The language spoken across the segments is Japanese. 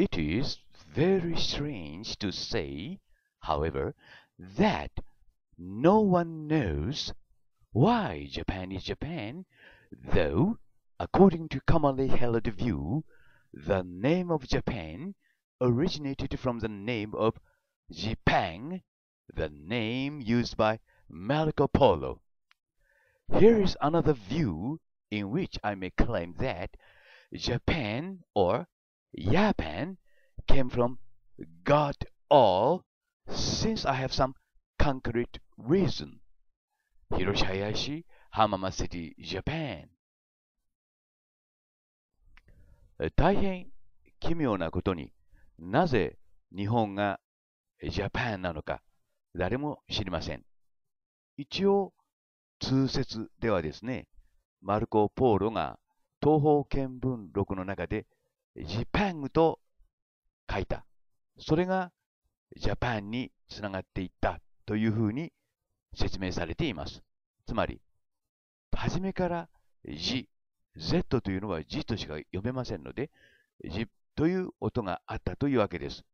It is very strange to say, however, that no one knows why Japan is Japan, though, according to commonly held view, the name of Japan originated from the name of Jipang, the name used by Marco Polo. Here is another view in which I may claim that Japan or Japan came from God all since I have some concrete reason. Hiroshi Hayashi, Hamama City, Japan. 大変奇妙なことになぜ日本が Japan なのか誰も知りません。一応通説ではですね、マルコ・ポーロが東方見聞録の中でジパングと書いた。それがジャパンにつながっていったというふうに説明されています。つまり、初めからジ、Z というのはジとしか読めませんので、ジという音があったというわけです。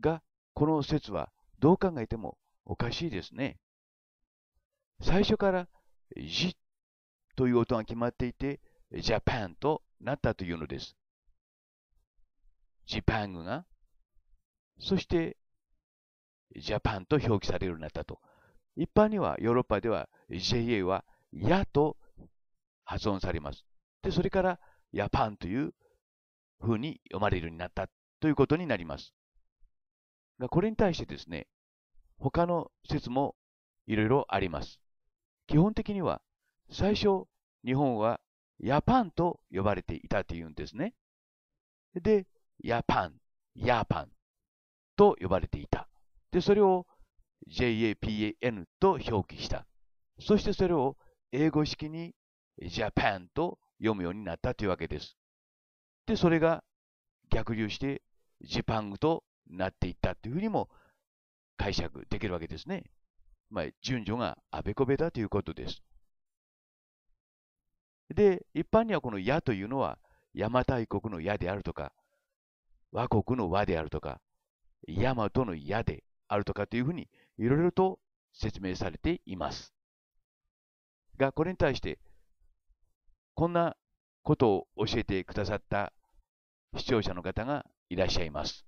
が、この説はどう考えてもおかしいですね。最初からジという音が決まっていて、ジャパンとなったというのです。ジパングが、そして、ジャパンと表記されるようになったと。一般にはヨーロッパでは JA はやと発音されます。で、それからヤパンという風に読まれるようになったということになります。これに対してですね、他の説もいろいろあります。基本的には最初日本はヤパンと呼ばれていたというんですね。で、ヤパン、ヤパンと呼ばれていた。で、それを JAPAN と表記した。そしてそれを英語式に Japan と読むようになったというわけです。で、それが逆流してジパングとなっていったというふうにも解釈できるわけですね。まあ、順序があべこべだということです。で、一般にはこの矢というのは邪馬台国の矢であるとか、和国の和であるとか、大和の矢であるとかというふうに、いろいろと説明されています。が、これに対して、こんなことを教えてくださった視聴者の方がいらっしゃいます。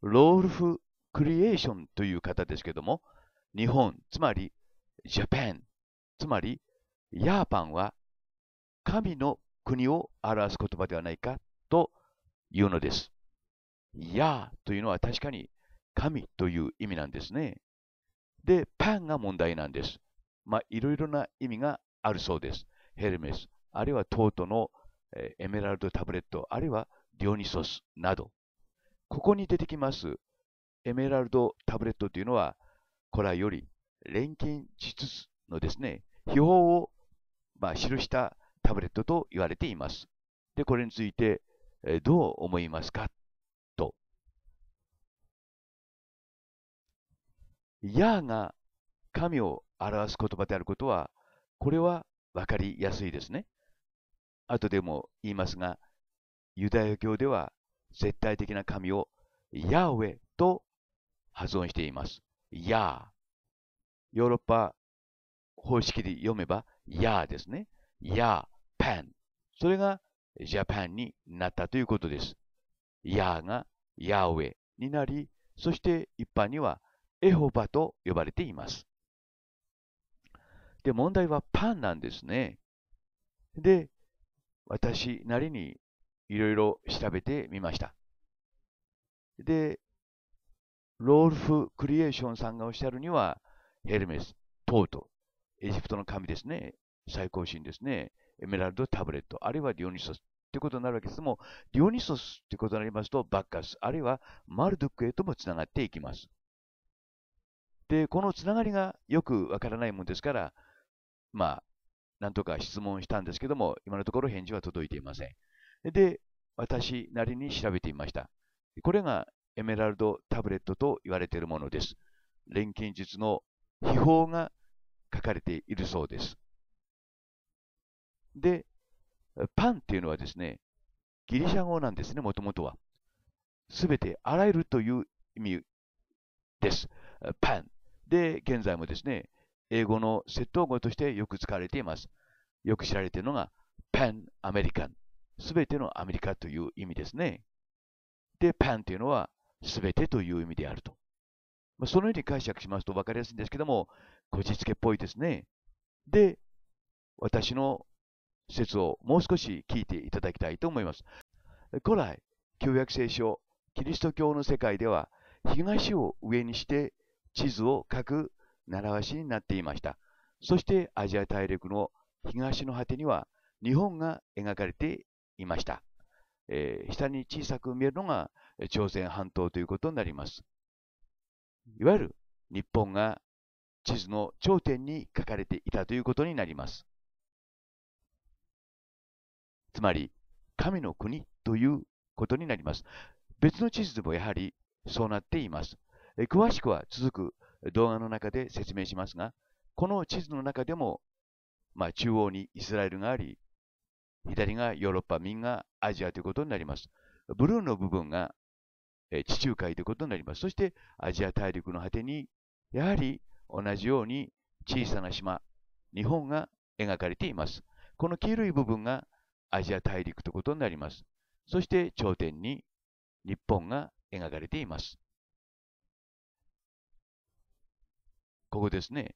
ロールフ・クリエーションという方ですけども、日本、つまりジャパン、つまりヤーパンは神の国を表す言葉ではないかというのです。やというのは確かに神という意味なんですね。で、パンが問題なんです。まあ、いろいろな意味があるそうです。ヘルメス、あるいはトートの、えエメラルドタブレット、あるいはディオニソスなど。ここに出てきますエメラルドタブレットというのは、古来より錬金しのですね、秘宝を、まあ、記したタブレットと言われています。で、これについて、えどう思いますかと。やが神を表す言葉であることは、これは分かりやすいですね。後でも言いますが、ユダヤ教では絶対的な神をヤウェと発音しています。ヤー。ヨーロッパ方式で読めばヤーですね。ヤー。Japan。それが Japan になったということです。ヤーがヤーウェになり、そして一般にはエホバと呼ばれています。で、問題はパンなんですね。で、私なりにいろいろ調べてみました。で、ロールフ・クリエーションさんがおっしゃるには、ヘルメス、トート、エジプトの神ですね、最高神ですね、エメラルド・タブレット、あるいはディオニソスということになるわけですも、ディオニソスということになりますと、バッカス、あるいはマルドゥクへともつながっていきます。で、このつながりがよくわからないもんですから、まあ、なんとか質問したんですけども、今のところ返事は届いていません。で、私なりに調べてみました。これがエメラルドタブレットと言われているものです。錬金術の秘宝が書かれているそうです。で、パンっていうのはですね、ギリシャ語なんですね、もともとは。すべてあらゆるという意味です。パン。で、現在もですね、英語の窃盗語としてよく使われています。よく知られているのが、パンアメリカン。すべてのアメリカという意味ですね。で、パンというのは、すべてという意味であると。まあ、そのように解釈しますと分かりやすいんですけども、こじつけっぽいですね。で、私の説をもう少し聞いていただきたいと思います。古来、旧約聖書、キリスト教の世界では、東を上にして地図を書く習わしになっていました。そしてアジア大陸の東の果てには日本が描かれていました。えー、下に小さく見えるのが朝鮮半島ということになります。いわゆる日本が地図の頂点に書かれていたということになります。つまり、神の国ということになります。別の地図でもやはりそうなっています。詳しくは続く動画の中で説明しますが、この地図の中でも、まあ、中央にイスラエルがあり、左がヨーロッパ、右がアジアということになります。ブルーの部分が地中海ということになります。そしてアジア大陸の果てに、やはり同じように小さな島、日本が描かれています。この黄色い部分がアジア大陸ということになります。そして頂点に日本が描かれています。ここですね。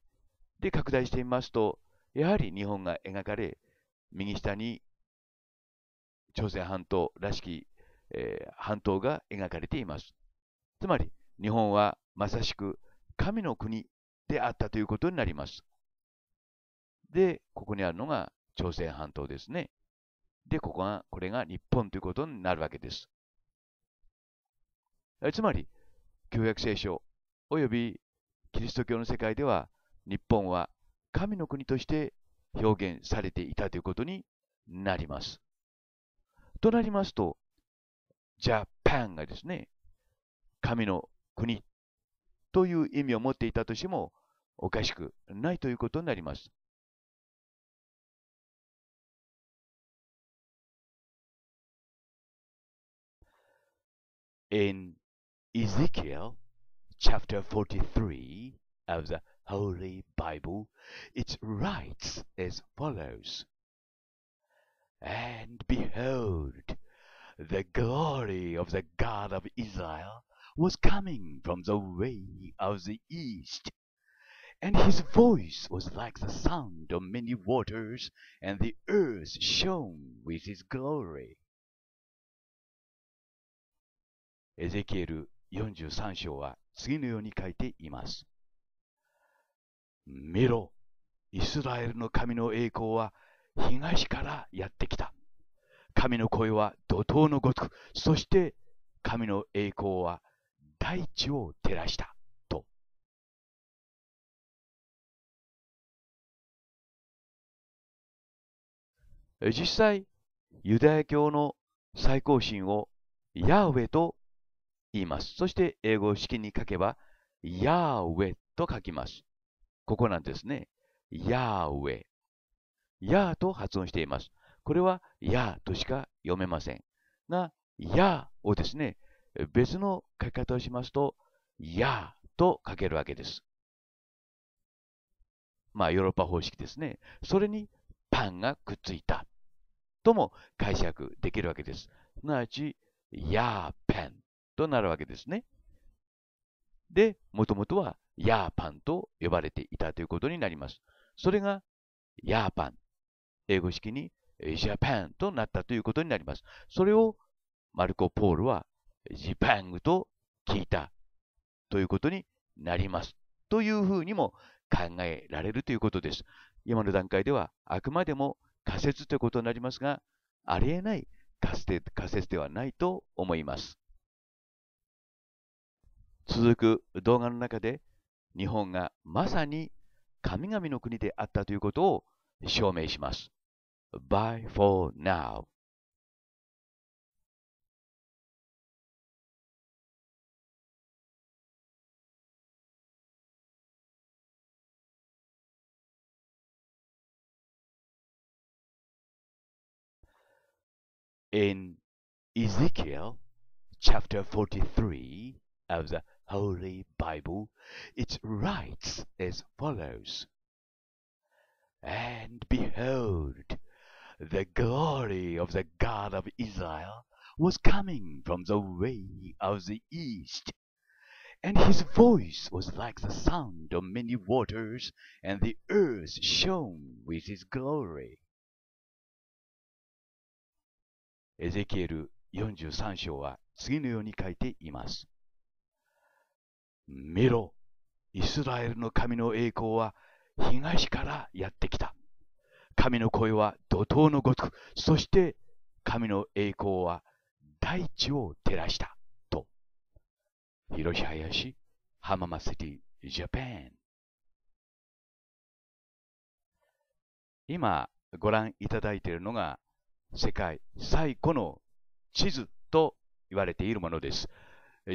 で、拡大してみますと、やはり日本が描かれ、右下に朝鮮半島らしき、えー、半島が描かれています。つまり、日本はまさしく神の国であったということになります。で、ここにあるのが朝鮮半島ですね。で、ここが、これが日本ということになるわけです。つまり、旧約聖書及びキリスト教の世界では、日本は神の国として表現されていたということになります。となりますと、ジャパンがですね、神の国という意味を持っていたとしてもおかしくないということになります。in Ezekiel chapter 43 of the Holy Bible, it writes as follows And behold, the glory of the God of Israel was coming from the way of the east, and his voice was like the sound of many waters, and the earth shone with his glory. エゼキエル43章は次のように書いています。見ろ、イスラエルの神の栄光は東からやってきた。神の声は怒涛のごとく、そして神の栄光は大地を照らした。と。実際、ユダヤ教の最高神をヤーウェと言います。そして英語式に書けば、ヤーウェと書きます。ここなんですね。ヤーウェ。ヤーと発音しています。これはヤーとしか読めません。が、ヤーをですね、別の書き方をしますと、ヤーと書けるわけです。まあ、ヨーロッパ方式ですね。それにパンがくっついた。とも解釈できるわけです。すなわち、ヤーペンとなるわけですね。で、もともとはヤーパンと呼ばれていたということになります。それがヤーパン。英語式にジャパンとなったということになります。それをマルコ・ポールはジパングと聞いたということになります。というふうにも考えられるということです。今の段階ではあくまでも仮説ということになりますが、ありえない仮説ではないと思います。続く動画の中で日本がまさに神々の国であったということを証明します。Bye for now. In Ezekiel chapter 43 of the Holy Bible, it writes as follows And behold, the glory of the God of Israel was coming from the way of the east, and his voice was like the sound of many waters, and the earth shone with his glory. エゼキエル43章は次のように書いています。見ろ、イスラエルの神の栄光は東からやってきた。神の声は怒涛のごとく、そして神の栄光は大地を照らした。と。広し林、浜松シティ、ジャパン。今ご覧いただいているのが世界最古の地図と言われているものです。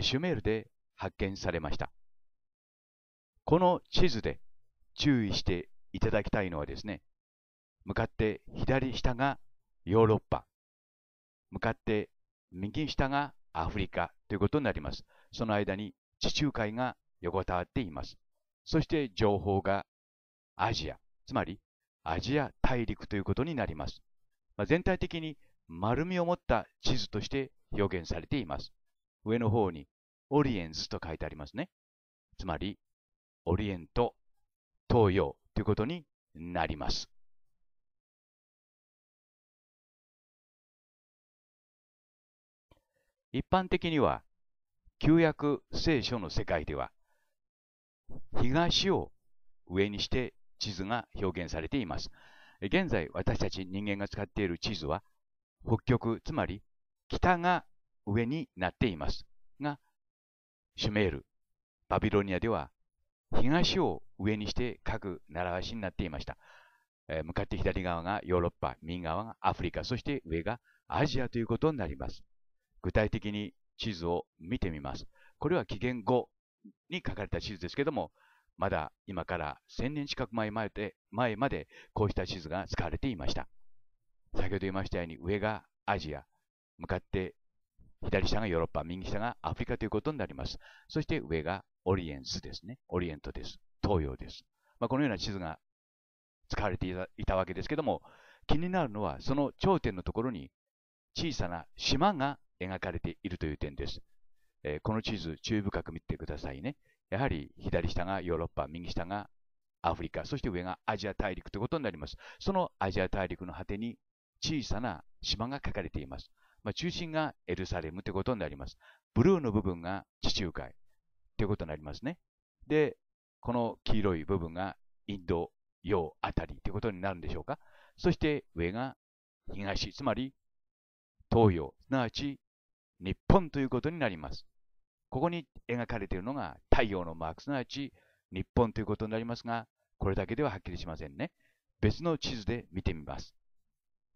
シュメールで発見されました。この地図で注意していただきたいのはですね、向かって左下がヨーロッパ、向かって右下がアフリカということになります。その間に地中海が横たわっています。そして情報がアジア、つまりアジア大陸ということになります。まあ、全体的に丸みを持った地図として表現されています。上の方にオリエンスと書いてありますね。つまり、オリエント、東洋ということになります。一般的には、旧約聖書の世界では、東を上にして地図が表現されています。現在私たち人間が使っている地図は、北極、つまり北が上になっています。シュメール、バビロニアでは東を上にして書く習わしになっていました。えー、向かって左側がヨーロッパ、右側がアフリカ、そして上がアジアということになります。具体的に地図を見てみます。これは紀元後に書かれた地図ですけども、まだ今から1000年近く前まで前までこうした地図が使われていました。先ほど言いましたように上がアジア、向かって左下がヨーロッパ、右下がアフリカということになります。そして上がオリエンスですね。オリエントです。東洋です。まあ、このような地図が使われていたわけですけども、気になるのはその頂点のところに小さな島が描かれているという点です。えー、この地図、注意深く見てくださいね。やはり左下がヨーロッパ、右下がアフリカ、そして上がアジア大陸ということになります。そのアジア大陸の果てに小さな島が書かれています。まあ、中心がエルサレムということになります。ブルーの部分が地中海ということになりますね。で、この黄色い部分がインド洋あたりということになるんでしょうか。そして上が東、つまり東洋、すなわち日本ということになります。ここに描かれているのが太陽のマーク、すなわち日本ということになりますが、これだけでははっきりしませんね。別の地図で見てみます。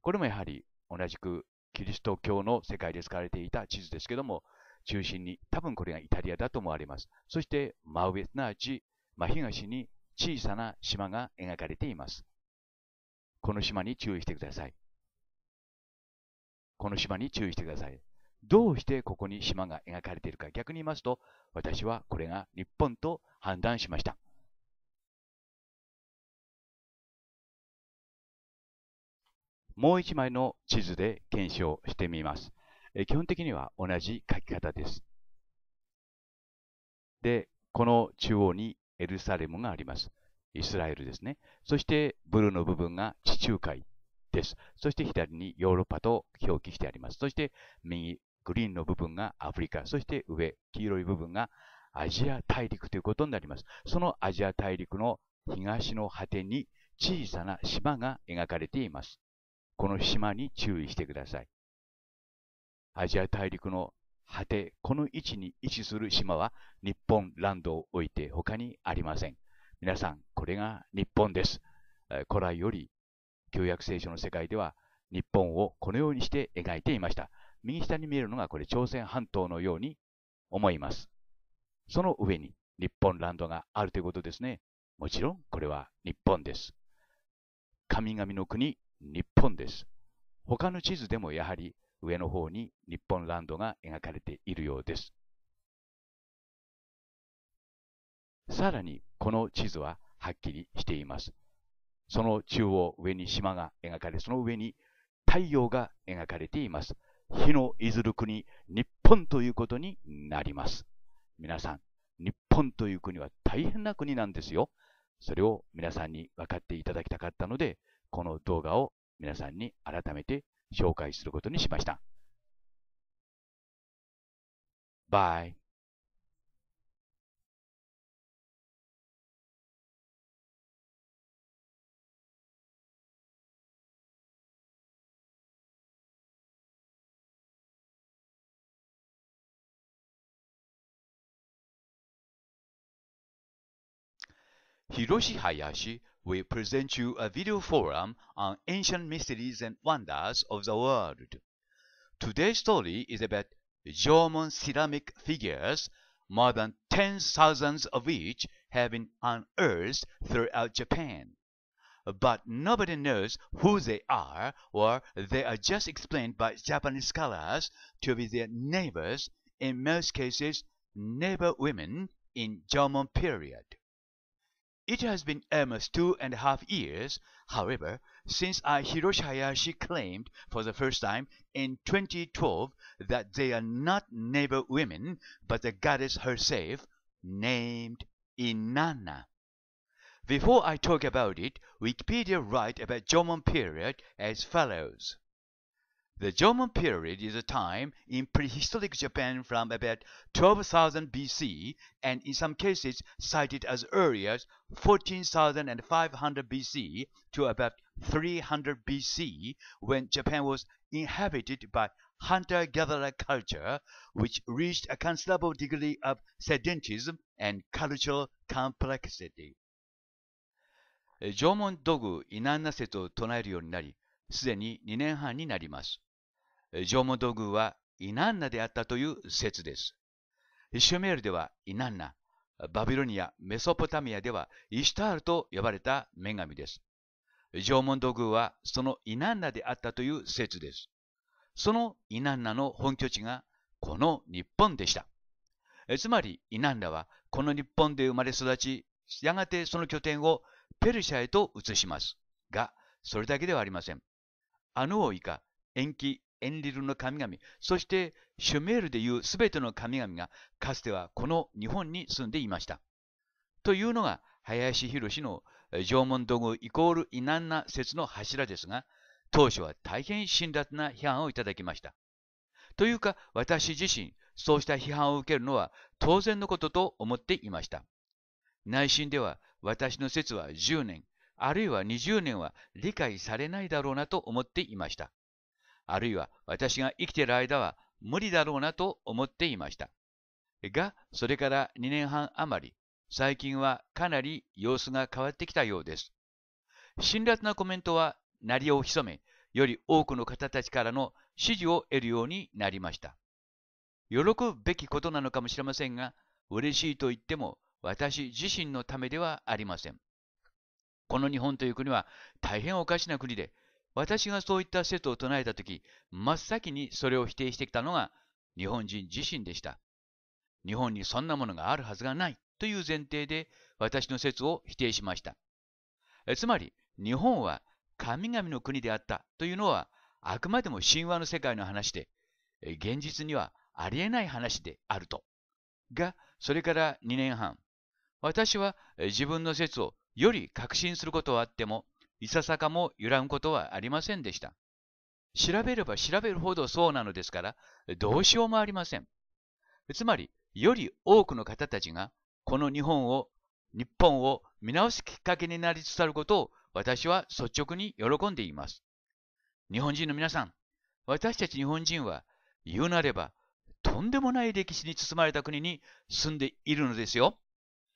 これもやはり同じくキリスト教の世界で使われていた地図ですけども、中心に、多分これがイタリアだと思われます。そして、真上、すなわち、真東に小さな島が描かれています。この島に注意してください。この島に注意してください。どうしてここに島が描かれているか、逆に言いますと、私はこれが日本と判断しました。もう1枚の地図で検証してみます。え基本的には同じ書き方です。で、この中央にエルサレムがあります。イスラエルですね。そしてブルーの部分が地中海です。そして左にヨーロッパと表記してあります。そして右、グリーンの部分がアフリカ。そして上、黄色い部分がアジア大陸ということになります。そのアジア大陸の東の果てに小さな島が描かれています。この島に注意してください。アジア大陸の果て、この位置に位置する島は日本ランドを置いて他にありません。皆さん、これが日本です。古来より旧約聖書の世界では日本をこのようにして描いていました。右下に見えるのがこれ朝鮮半島のように思います。その上に日本ランドがあるということですね。もちろんこれは日本です。神々の国日本です。他の地図でもやはり上の方に日本ランドが描かれているようです。さらにこの地図ははっきりしています。その中央上に島が描かれ、その上に太陽が描かれています。日のいずる国、日本ということになります。皆さん、日本という国は大変な国なんですよ。それを皆さんに分かっていただきたかったので、この動画を皆さんに改めて紹介することにしました。バイ。広 h i we present you a video forum on ancient mysteries and wonders of the world. Today's story is about German ceramic figures, more than 10,000 of which have been unearthed throughout Japan. But nobody knows who they are, or they are just explained by Japanese scholars to be their neighbors, in most cases, neighbor women in German period. It has been almost two and a half years, however, since I Hiroshi claimed for the first time in 2012 that they are not neighbor women, but the goddess herself, named Inanna. Before I talk about it, Wikipedia write about Jomon period as follows. The Jomon period is a time in prehistoric Japan from about 12,000 BC and in some cases cited as early as 14,500 BC to about 300 BC when Japan was inhabited by hunter-gatherer culture which reached a considerable degree of sedentism and cultural complexity. Jomon Dogu イナンナ説を唱えるようになり、すでに2年半になります。縄文土偶はイナンナであったという説です。シュメールではイナンナ、バビロニア、メソポタミアではイシュタールと呼ばれた女神です。縄文土偶はそのイナンナであったという説です。そのイナンナの本拠地がこの日本でした。つまりイナンナはこの日本で生まれ育ち、やがてその拠点をペルシャへと移します。が、それだけではありません。アヌオイカ、延期、エンリルの神々、そしてシュメールでいうすべての神々がかつてはこの日本に住んでいました。というのが林博の縄文土偶イコール異難な説の柱ですが、当初は大変辛辣な批判をいただきました。というか私自身、そうした批判を受けるのは当然のことと思っていました。内心では私の説は10年、あるいは20年は理解されないだろうなと思っていました。あるいは私が生きている間は無理だろうなと思っていました。が、それから2年半余り、最近はかなり様子が変わってきたようです。辛辣なコメントは鳴りを潜め、より多くの方たちからの支持を得るようになりました。喜ぶべきことなのかもしれませんが、嬉しいと言っても私自身のためではありません。この日本という国は大変おかしな国で、私がそういった説を唱えたとき、真っ先にそれを否定してきたのが日本人自身でした。日本にそんなものがあるはずがないという前提で私の説を否定しました。つまり、日本は神々の国であったというのはあくまでも神話の世界の話で、現実にはありえない話であると。が、それから2年半、私は自分の説をより確信することはあっても、いささかも揺らぐことはありませんでした。調べれば調べるほどそうなのですから、どうしようもありません。つまり、より多くの方たちが、この日本を、日本を見直すきっかけになりつつあることを、私は率直に喜んでいます。日本人の皆さん、私たち日本人は、言うなれば、とんでもない歴史に包まれた国に住んでいるのですよ。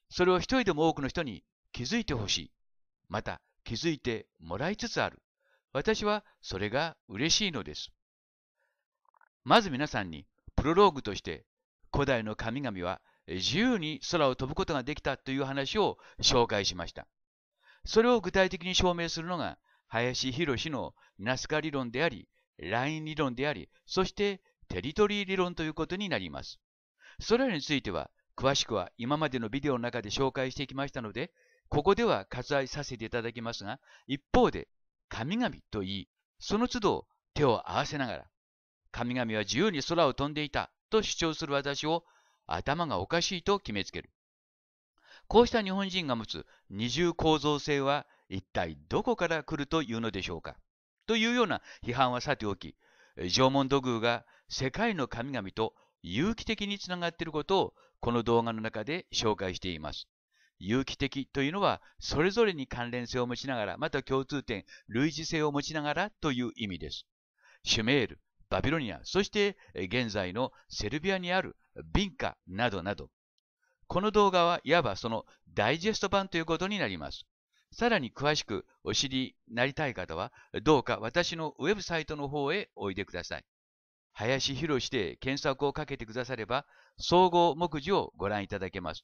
それを一人でも多くの人に気づいてほしい。また、気づいてもらいつつある。私はそれが嬉しいのです。まず皆さんにプロローグとして古代の神々は自由に空を飛ぶことができたという話を紹介しました。それを具体的に証明するのが林博士のナスカ理論であり、ライン理論であり、そしてテリトリー理論ということになります。それらについては詳しくは今までのビデオの中で紹介してきましたので、ここでは割愛させていただきますが、一方で、神々と言い、その都度手を合わせながら、神々は自由に空を飛んでいたと主張する私を頭がおかしいと決めつける。こうした日本人が持つ二重構造性は一体どこから来るというのでしょうかというような批判はさておき、縄文土偶が世界の神々と有機的につながっていることをこの動画の中で紹介しています。有機的というのは、それぞれに関連性を持ちながら、また共通点、類似性を持ちながらという意味です。シュメール、バビロニア、そして現在のセルビアにあるビンカなどなど。この動画はいわばそのダイジェスト版ということになります。さらに詳しくお知りになりたい方は、どうか私のウェブサイトの方へおいでください。林博士で検索をかけてくだされば、総合目次をご覧いただけます。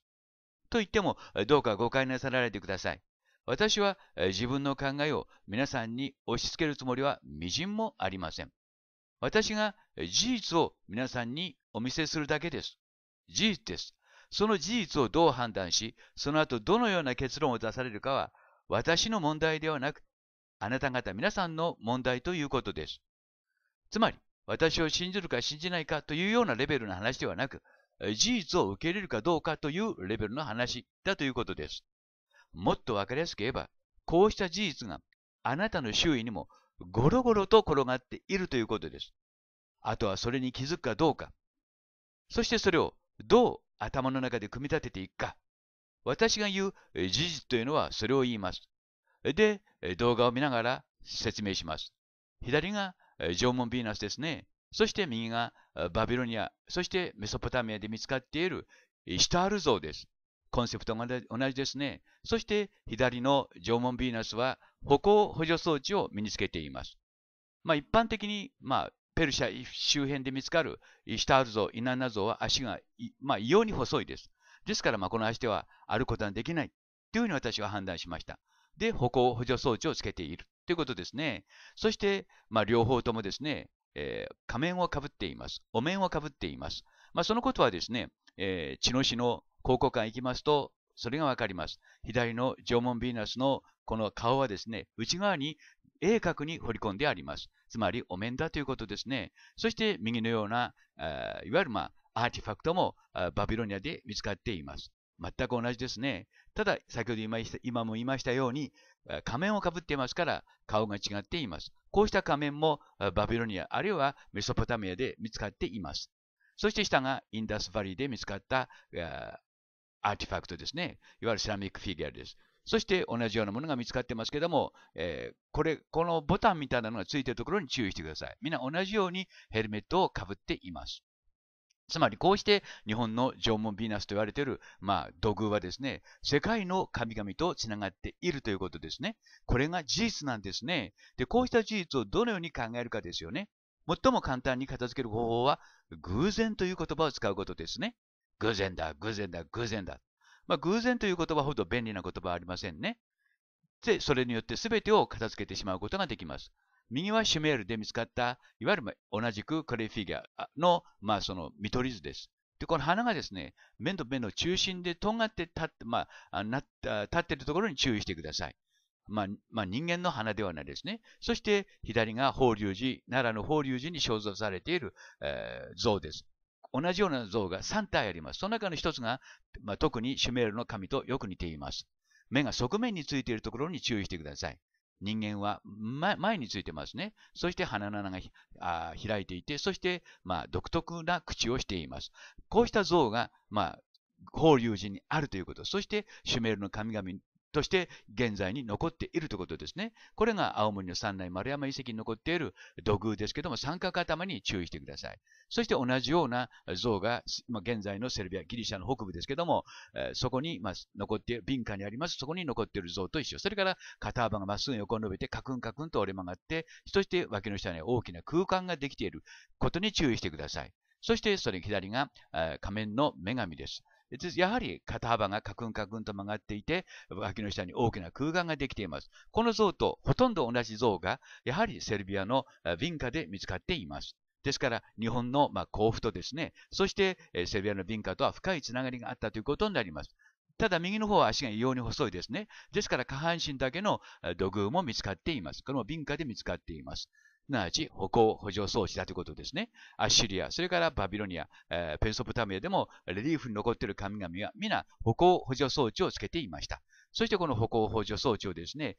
と言っても、どうか誤解なさらないでください。私は自分の考えを皆さんに押し付けるつもりはみじんもありません。私が事実を皆さんにお見せするだけです。事実です。その事実をどう判断し、その後どのような結論を出されるかは、私の問題ではなく、あなた方皆さんの問題ということです。つまり、私を信じるか信じないかというようなレベルの話ではなく、事実を受け入れるかどうかというレベルの話だということです。もっとわかりやすく言えば、こうした事実があなたの周囲にもゴロゴロと転がっているということです。あとはそれに気づくかどうか。そしてそれをどう頭の中で組み立てていくか。私が言う事実というのはそれを言います。で、動画を見ながら説明します。左が縄文ヴィーナスですね。そして右がバビロニア、そしてメソポタミアで見つかっているイシュタール像です。コンセプトが同じですね。そして左の縄文ヴィーナスは歩行補助装置を身につけています。まあ、一般的に、まあ、ペルシャ周辺で見つかるイシュタール像、イナンナ像は足が、まあ、異様に細いです。ですから、まあ、この足では歩くことはできないというふうに私は判断しました。で、歩行補助装置をつけているということですね。そして、まあ、両方ともですね、えー、仮面をかぶっています。お面をかぶっています。まあ、そのことはですね、えー、血の死の考古館行きますと、それがわかります。左の縄文ヴィーナスのこの顔はですね、内側に鋭角に彫り込んであります。つまり、お面だということですね。そして、右のような、いわゆる、まあ、アーティファクトもバビロニアで見つかっています。全く同じですね。ただ、先ほど今今も言いましたように、仮面をかぶっていますから顔が違っています。こうした仮面もバビロニアあるいはメソポタミアで見つかっています。そして下がインダスバリーで見つかったアーティファクトですね。いわゆるセラミックフィギュアです。そして同じようなものが見つかってますけども、えー、これ、このボタンみたいなのがついているところに注意してください。みんな同じようにヘルメットをかぶっています。つまりこうして日本の縄文ヴィーナスと言われている、まあ、土偶はですね、世界の神々とつながっているということですね。これが事実なんですね。で、こうした事実をどのように考えるかですよね。最も簡単に片付ける方法は、偶然という言葉を使うことですね。偶然だ、偶然だ、偶然だ。まあ、偶然という言葉ほど便利な言葉はありませんね。で、それによって全てを片付けてしまうことができます。右はシュメールで見つかった、いわゆる同じくクレイフィギュアの、まあ、その見取り図です。で、この花がですね、目と目の中心で尖って立って、まあ、な立ってるところに注意してください。まあ、まあ、人間の花ではないですね。そして左が法隆寺、奈良の法隆寺に肖像されている、えー、像です。同じような像が3体あります。その中の1つが、まあ、特にシュメールの神とよく似ています。目が側面についているところに注意してください。人間は、前についてますね。そして鼻の穴があ開いていて、そして、まあ、独特な口をしています。こうした像が、まあ、法隆寺にあるということ、そしてシュメールの神々として現在に残っているということですね。これが青森の三内丸山遺跡に残っている土偶ですけども、三角頭に注意してください。そして同じような像が、まあ、現在のセルビア、ギリシャの北部ですけども、えー、そこに、まあ、残っている、敏感にあります、そこに残っている像と一緒。それから肩幅がまっすぐ横に伸びて、カクンカクンと折れ曲がって、そして脇の下に大きな空間ができていることに注意してください。そしてそれ左が、えー、仮面の女神です。やはり肩幅がカクンカクンと曲がっていて、脇の下に大きな空間ができています。この像とほとんど同じ像が、やはりセルビアのヴィンカで見つかっています。ですから、日本の、甲府とですね、そして、セルビアのヴィンカとは深いつながりがあったということになります。ただ右の方は足が異様に細いですね。ですから下半身だけの土偶も見つかっています。これもンカで見つかっています。すなわち歩行補助装置だということですね。アッシリア、それからバビロニア、えー、ペンソプタミアでもレリーフに残っている神々は皆歩行補助装置をつけていました。そしてこの歩行補助装置をですね、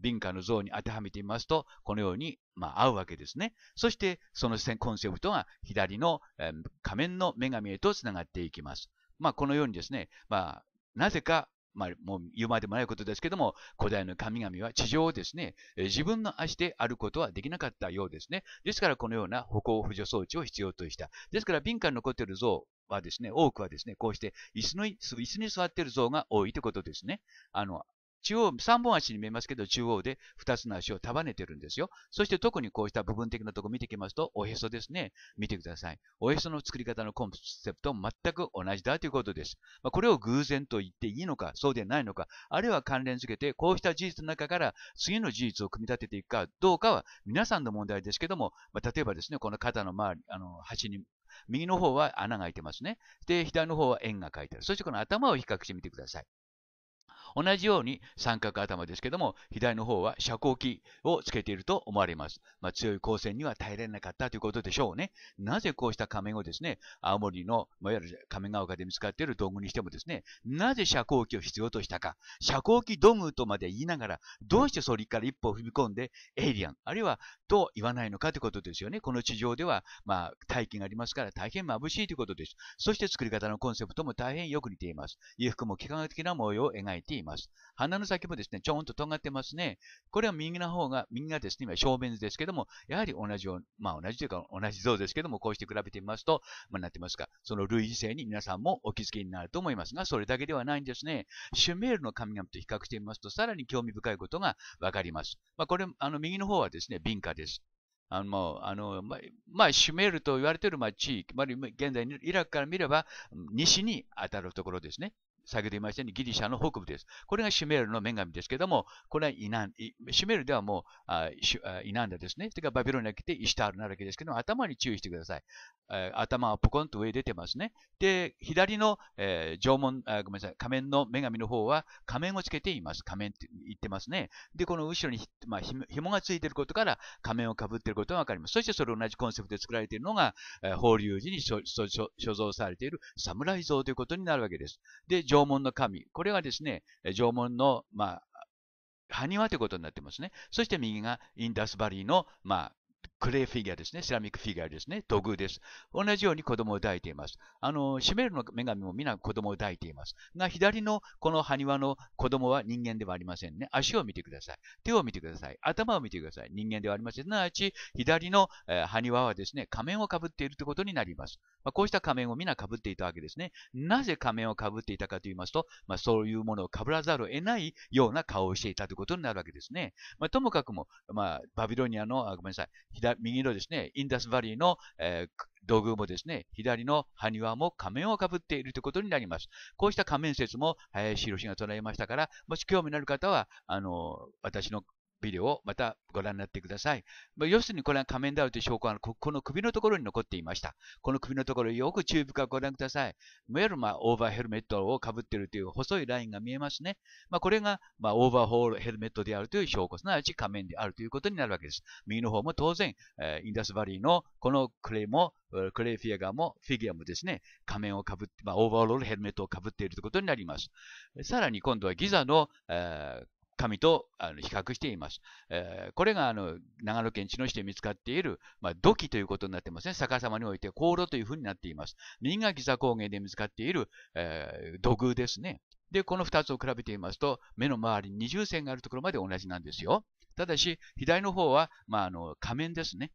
敏感の像に当てはめてみますと、このように、まあ、合うわけですね。そしてそのコンセプトが左の、えー、仮面の女神へとつながっていきます。まあ、このようにですね、まあ、なぜかまあ、もう言うまでもないことですけども、古代の神々は地上をですね、自分の足で歩くことはできなかったようですね。ですから、このような歩行補助装置を必要とした。ですから、敏感に残っている像はですね、多くはですね、こうして椅子の、椅子に座っている像が多いということですね。あの、中央、三本足に見えますけど、中央で二つの足を束ねてるんですよ。そして特にこうした部分的なところ見ていきますと、おへそですね。見てください。おへその作り方のコンセプト全く同じだということです。まあ、これを偶然と言っていいのか、そうでないのか、あるいは関連づけて、こうした事実の中から次の事実を組み立てていくかどうかは皆さんの問題ですけども、まあ、例えばですね、この肩の周り、あの、端に右の方は穴が開いてますね。で、左の方は円が書いてある。そしてこの頭を比較してみてください。同じように三角頭ですけども、左の方は遮光器をつけていると思われます。まあ、強い光線には耐えられなかったということでしょうね。なぜこうした仮面をですね、青森の、いわゆる亀ヶ丘で見つかっている道具にしてもですね、なぜ遮光器を必要としたか、遮光器道具とまで言いながら、どうしてそれから一歩踏み込んで、エイリアン、あるいはと言わないのかということですよね。この地上では、まあ、大気がありますから大変眩しいということです。そして作り方のコンセプトも大変よく似ています。衣服も幾何学的な模様を描いています。ます。鼻の先もですね、ちょんと尖ってますね。これは右の方が、右がですね、今正面ですけども、やはり同じよう、まあ同じというか同じ像ですけども、こうして比べてみますと、まあなってますか。その類似性に皆さんもお気づきになると思いますが、それだけではないんですね。シュメールの神々と比較してみますと、さらに興味深いことがわかります。まあこれ、あの右の方はですね、敏感です。あの、あの、まあ、まあ、シュメールと言われている、まあ、地域、まあ、現在のイラクから見れば、西に当たるところですね。先ほど言いましたようにギリシャの北部です。これがシュメールの女神ですけども、これはイナン、シュメールではもうあイナンダですね。かバビロニに来てイシュタールなわけですけども、頭に注意してください。頭はポコンと上に出てますね。で、左の、えー、縄文あ、ごめんなさい、仮面の女神の方は仮面をつけています。仮面って言ってますね。で、この後ろにまあ、紐がついていることから仮面をかぶっていることがわかります。そしてそれ同じコンセプトで作られているのが、えー、法隆寺に所蔵されている侍像ということになるわけです。で、縄文の神。これはですね、縄文の、まあ、埴輪ということになってますね。そして右がインダスバリーの、まあ、クレイフィギュアですね。セラミックフィギュアですね。土偶です。同じように子供を抱いています。あの、シメルの女神も皆子供を抱いています。が、左のこの埴輪の子供は人間ではありませんね。足を見てください。手を見てください。頭を見てください。人間ではありません。すなわち、左の埴輪はですね、仮面をかぶっているということになります。まあ、こうした仮面を皆かぶっていたわけですね。なぜ仮面をかぶっていたかと言いますと、まあ、そういうものをかぶらざるを得ないような顔をしていたということになるわけですね。まあ、ともかくも、まあ、バビロニアの、あごめんなさい。左右のですね、インダスバリーの、えー、土偶もですね、左の埴輪も仮面をかぶっているということになります。こうした仮面説も林博が唱えましたから、もし興味のある方は、あの、私のビデオをまたご覧になってください。まあ、要するにこれは仮面であるという証拠はこの首のところに残っていました。この首のところよくチューブからご覧ください。いわゆるまあオーバーヘルメットをかぶっているという細いラインが見えますね。まあ、これがまあオーバーホールヘルメットであるという証拠、すなわち仮面であるということになるわけです。右の方も当然、えー、インダスバリーのこのクレイもクレイフィアガーもフィギュアもですね、仮面をかぶって、まあ、オーバーロールヘルメットをかぶっているということになります。さらに今度はギザの、えー、神とあの比較しています。えー、これがあの長野県茅野市で見つかっている、まあ、土器ということになってますね。逆さまにおいて香炉というふうになっています。新垣座高原で見つかっている、えー、土偶ですね。で、この2つを比べてみますと、目の周りに二重線があるところまで同じなんですよ。ただし、左の方は、まあ、あの、仮面ですね。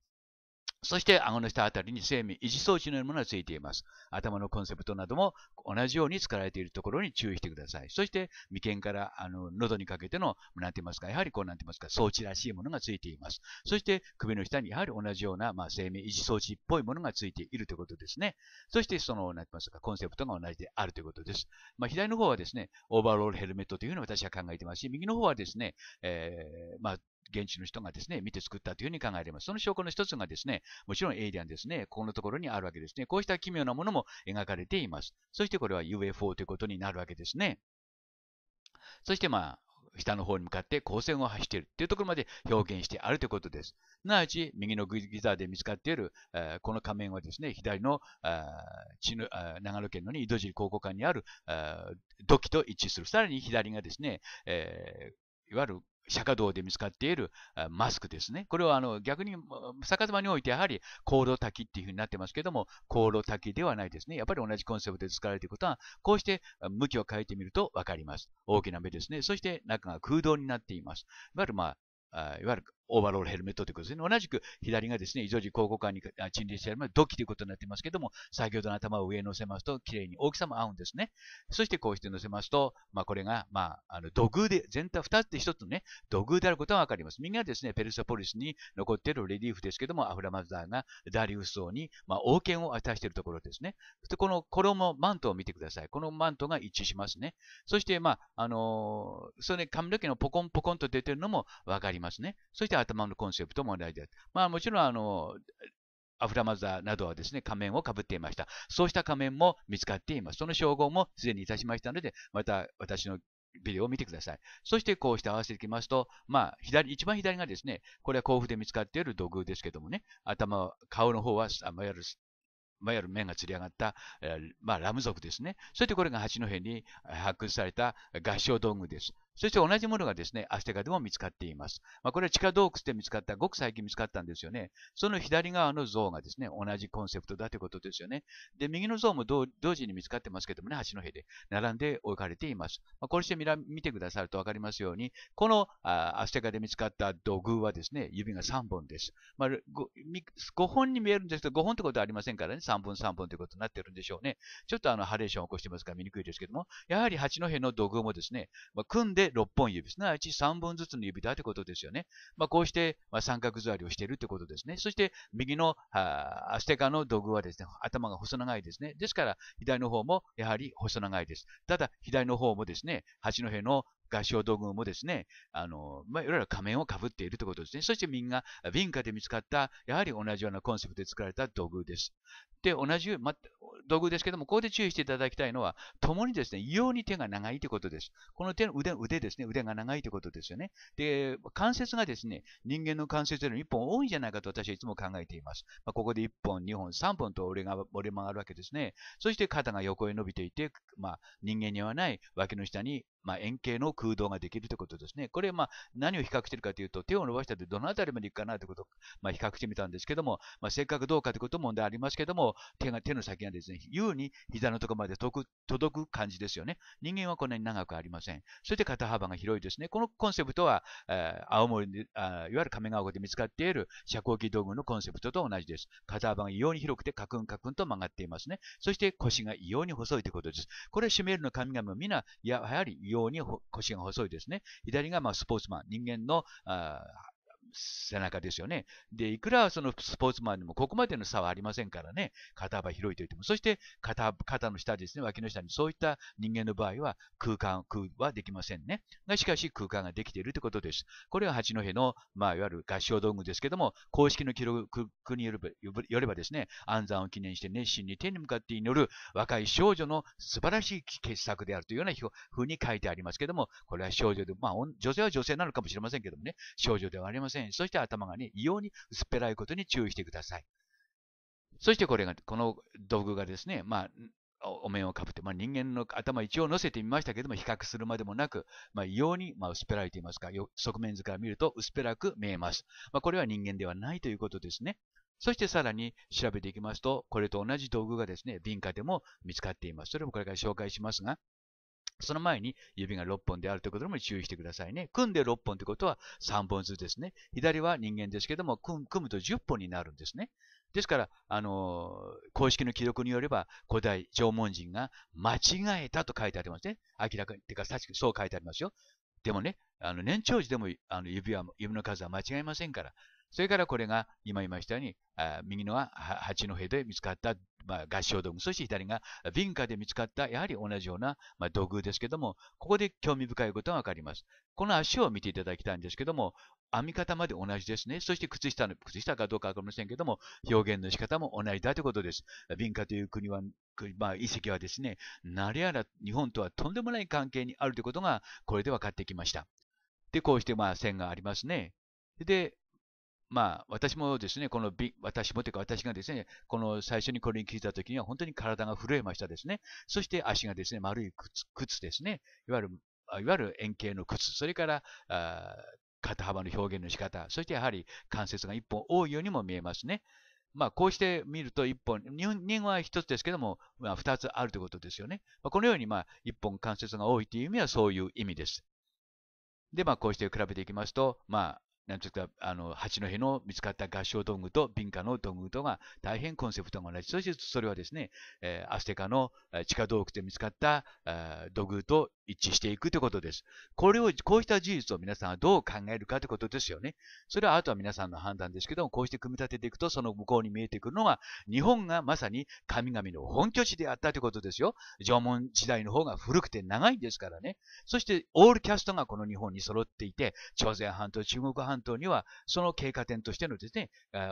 そして顎の下あたりに生命維持装置のようなものがついています。頭のコンセプトなども同じように使われているところに注意してください。そして眉間からあの喉にかけての、なんて言いますか、やはりこうなんて言いますか、装置らしいものがついています。そして首の下にやはり同じような、まあ、生命維持装置っぽいものがついているということですね。そしてその、なんて言いますか、コンセプトが同じであるということです。まあ、左の方はですね、オーバーロールヘルメットというふうに私は考えてますし、右の方はですね、えー、まあ、現地の人がですね、見て作ったというふうに考えられます。その証拠の一つがですね、もちろんエイリアンですね、ここのところにあるわけですね。こうした奇妙なものも描かれています。そしてこれは UFO ということになるわけですね。そしてまあ、下の方に向かって光線を走っているというところまで表現してあるということです。すなわち、右のギザーで見つかっている、えー、この仮面はですね、左の血の長野県の井戸尻高校館にある土器と一致する。さらに左がですね、えー、いわゆる釈迦堂で見つかっているマスクですね。これはあの逆に逆さまにおいてやはり香炉滝っていうふうになってますけども、香炉滝ではないですね。やっぱり同じコンセプトで使われていることは、こうして向きを変えてみるとわかります。大きな目ですね。そして中が空洞になっています。いわゆるまあ、いわゆるオーバーロールヘルメットということですね。同じく左がですね、異常時交互管に陳列してある土器ということになってますけども、先ほどの頭を上に乗せますと、綺麗に大きさも合うんですね。そしてこうして乗せますと、まあ、これが、まあ、あの土偶で、全体2つで1つね、土偶であることがわかります。右がですね、ペルソポリスに残っているレリーフですけども、アフラマザーがダリウス王に、まあ、王権を与えているところですね。そしてこの衣、マントを見てください。このマントが一致しますね。そして、まあ、あのー、それ、ね、髪の毛のポコンポコンと出てるのもわかりますね。そして頭のコンセプトも同じです。まあもちろん、あの、アフラマザなどはですね、仮面をかぶっていました。そうした仮面も見つかっています。その称号もすでにいたしましたので、また私のビデオを見てください。そしてこうして合わせていきますと、まあ、左、一番左がですね、これは甲府で見つかっている土偶ですけどもね、頭、顔の方は、いまやる、まやる面がつり上がった、えー、まあ、ラム族ですね。そしてこれが八戸に発掘された合唱道具です。そして同じものがですね、アステカでも見つかっています。まあ、これは地下洞窟で見つかった、ごく最近見つかったんですよね。その左側の像がですね、同じコンセプトだということですよね。で、右の像も同時に見つかってますけどもね、橋の辺で並んで置かれています。まあ、こうして見てくださるとわかりますように、このアステカで見つかった土偶はですね、指が3本です。まあ5、5本に見えるんですけど、5本ってことはありませんからね、3本3本ということになってるんでしょうね。ちょっとあの、ハレーションを起こしてますから見にくいですけども、やはり八戸の土偶もですね、まあ、組んで6本指、すなわち3本ずつの指だということですよね。まあ、こうして、ま三角座りをしているということですね。そして、右のあアステカの土偶はですね、頭が細長いですね。ですから、左の方もやはり細長いです。ただ、左の方もですね、八戸の合唱道具もですね、あの、まあ、いわゆる仮面をかぶっているということですね。そしてみんな、民家で見つかった、やはり同じようなコンセプトで作られた土偶です。で、同じ、ま、道具ですけども、ここで注意していただきたいのは、共にですね、異様に手が長いということです。この手の腕、腕ですね、腕が長いということですよね。で、関節がですね、人間の関節よりも1本多いんじゃないかと私はいつも考えています。まあ、ここで1本、2本、3本と折れが折れ曲がるわけですね。そして肩が横へ伸びていて、まあ、人間にはない脇の下にまあ、円形の空洞ができるということですね。これ、まあ、何を比較しているかというと、手を伸ばしたってどのあたりまでいくかなということを、まあ、比較してみたんですけども、まあ、かくどうかということも問題ありますけども、手が、手の先がですね、優に膝のところまで届く、届く感じですよね。人間はこんなに長くありません。そして肩幅が広いですね。このコンセプトは、えー、青森であ、いわゆる亀ヶ湖で見つかっている遮光器道具のコンセプトと同じです。肩幅が異様に広くてカクンカクンと曲がっていますね。そして腰が異様に細いということです。これ、シメールの神々も皆、やはりように腰が細いですね。左がまあスポーツマン、人間のあ背中ですよね。で、いくらそのスポーツマンでもここまでの差はありませんからね、肩幅広いといっても、そして肩肩の下ですね、脇の下にそういった人間の場合は空間、空はできませんね。がしかし空間ができているということです。これは八戸の、まあ、いわゆる合唱道具ですけども、公式の記録によればよればですね、安産を記念して熱心に天に向かって祈る若い少女の素晴らしい傑作であるというようなふうに書いてありますけども、これは少女で、まあ、女性は女性なのかもしれませんけどもね、少女ではありません。せん。そして頭がね、異様に薄っぺらいことに注意してください。そしてこれが、この道具がですね、まあ、お面をかぶって、まあ、人間の頭一応乗せてみましたけれども、比較するまでもなく、まあ、異様に、ま薄っぺらいと言いますか、側面図から見ると薄っぺらく見えます。まあ、これは人間ではないということですね。そしてさらに調べていきますと、これと同じ道具がですね、文化でも見つかっています。それもこれから紹介しますが、その前に指が6本であるということにも注意してくださいね。組んで6本ということは3本ずつですね。左は人間ですけども、組むと10本になるんですね。ですから、あのー、公式の記録によれば、古代縄文人が間違えたと書いてありますね。明らかに、てか、確かそう書いてありますよ。でもね、あの、年長時でも、あの、指は、指の数は間違いませんから、それからこれが今言いましたように、あ右のは八戸で見つかった、まあ、合掌道具、そして左が文化で見つかった、やはり同じような、まあ、土偶ですけども、ここで興味深いことがわかります。この足を見ていただきたいんですけども、編み方まで同じですね。そして靴下の、靴下かどうかわかりませんけども、表現の仕方も同じだということです。文化という国は、まあ、遺跡はですね、なれやら日本とはとんでもない関係にあるということが、これでわかってきました。で、こうして、まあ、線がありますね。で、まあ、私もですね、この、私もというか私がですね、この最初にこれに聞いた時には本当に体が震えましたですね。そして足がですね、丸い靴靴ですね。いわゆる、いわゆる円形の靴。それから、あ肩幅の表現の仕方。そしてやはり関節が一本多いようにも見えますね。まあ、こうして見ると一本、人間は一つですけども、まあ、二つあるということですよね。まあ、このように、まあ、一本関節が多いという意味はそういう意味です。で、まあ、こうして比べていきますと、まあ、なんつうか、あの、八戸の見つかった合唱道具と敏感の道具とが大変コンセプトが同じ。そしてそれはですね、えー、アステカの地下洞窟で見つかった、道ー、土偶と一致していくということです。これを、こうした事実を皆さんはどう考えるかということですよね。それはあとは皆さんの判断ですけども、こうして組み立てていくと、その向こうに見えてくるのは、日本がまさに神々の本拠地であったということですよ。縄文時代の方が古くて長いんですからね。そして、オールキャストがこの日本に揃っていて、朝鮮半島、中国半島には、その経過点としてのですね、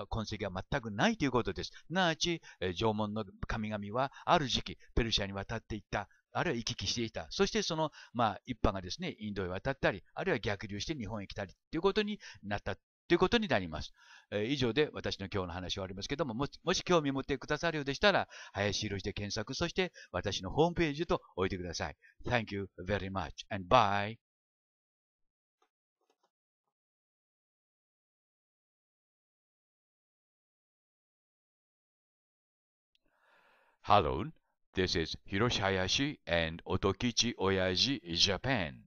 痕跡が全くないということです。すなわち、縄文の神々は、ある時期、ペルシャに渡っていったあるいは行き来していた。そしてその、まあ、一派がですね、インドへ渡ったり、あるいは逆流して日本へ来たり、ということになったということになります。えー、以上で私の今日の話は終わりますけども、もしもし興味を持ってくださるようでしたら、林宏で検索、そして私のホームページと置いてください。Thank you very much and bye! Hallo This is Hiroshi Hayashi and Otokichi Oyaji, Japan.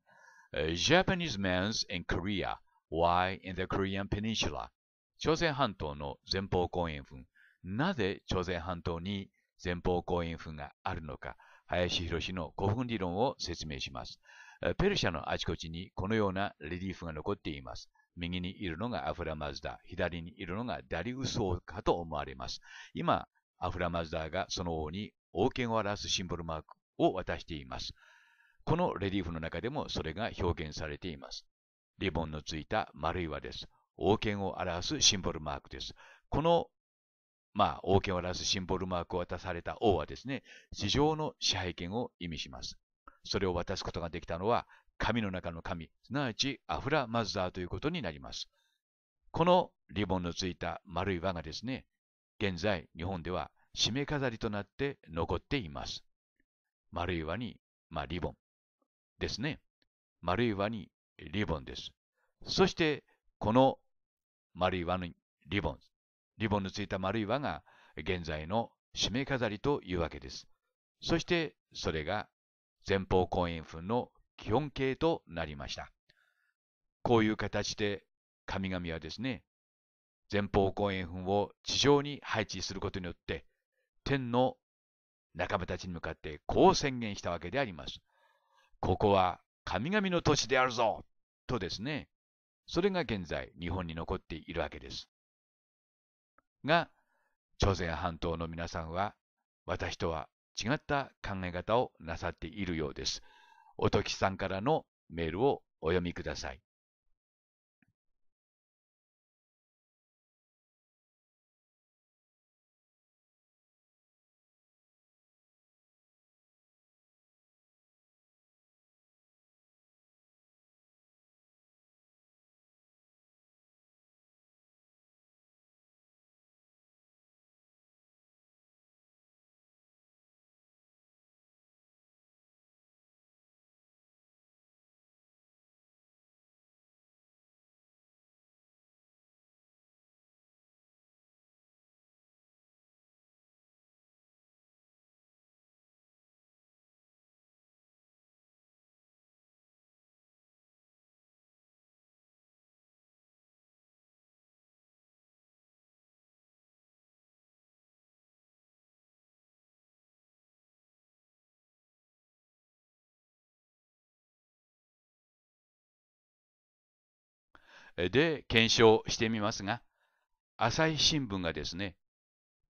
Japanese men's in Korea. Why in the Korean Peninsula? 朝鮮半島の前方後円墳。なぜ朝鮮半島に前方後円墳があるのか。林博の古墳理論を説明します。ペルシャのあちこちにこのようなレリーフが残っています。右にいるのがアフラマズダ、左にいるのがダリウソウかと思われます。今、アフラマズダがその王に王権を表すシンボルマークを渡しています。このレリーフの中でもそれが表現されています。リボンのついた丸い輪です。王権を表すシンボルマークです。この、まあ、王権を表すシンボルマークを渡された王はですね、市場の支配権を意味します。それを渡すことができたのは、神の中の神、すなわちアフラマズダーということになります。このリボンのついた丸い輪がですね、現在日本では締め飾りとなって残っています。丸い輪に、まあ、リボンですね。丸い輪にリボンです。そして、この丸い輪にリボン、リボンのついた丸い輪が現在の締め飾りというわけです。そして、それが前方後円墳の基本形となりました。こういう形で神々はですね、前方後円墳を地上に配置することによって、天の仲間たちに向かってこう宣言したわけであります。ここは神々の都市であるぞとですね。それが現在日本に残っているわけです。が、朝鮮半島の皆さんは私とは違った考え方をなさっているようです。おときさんからのメールをお読みください。で検証してみますが、朝日新聞がですね、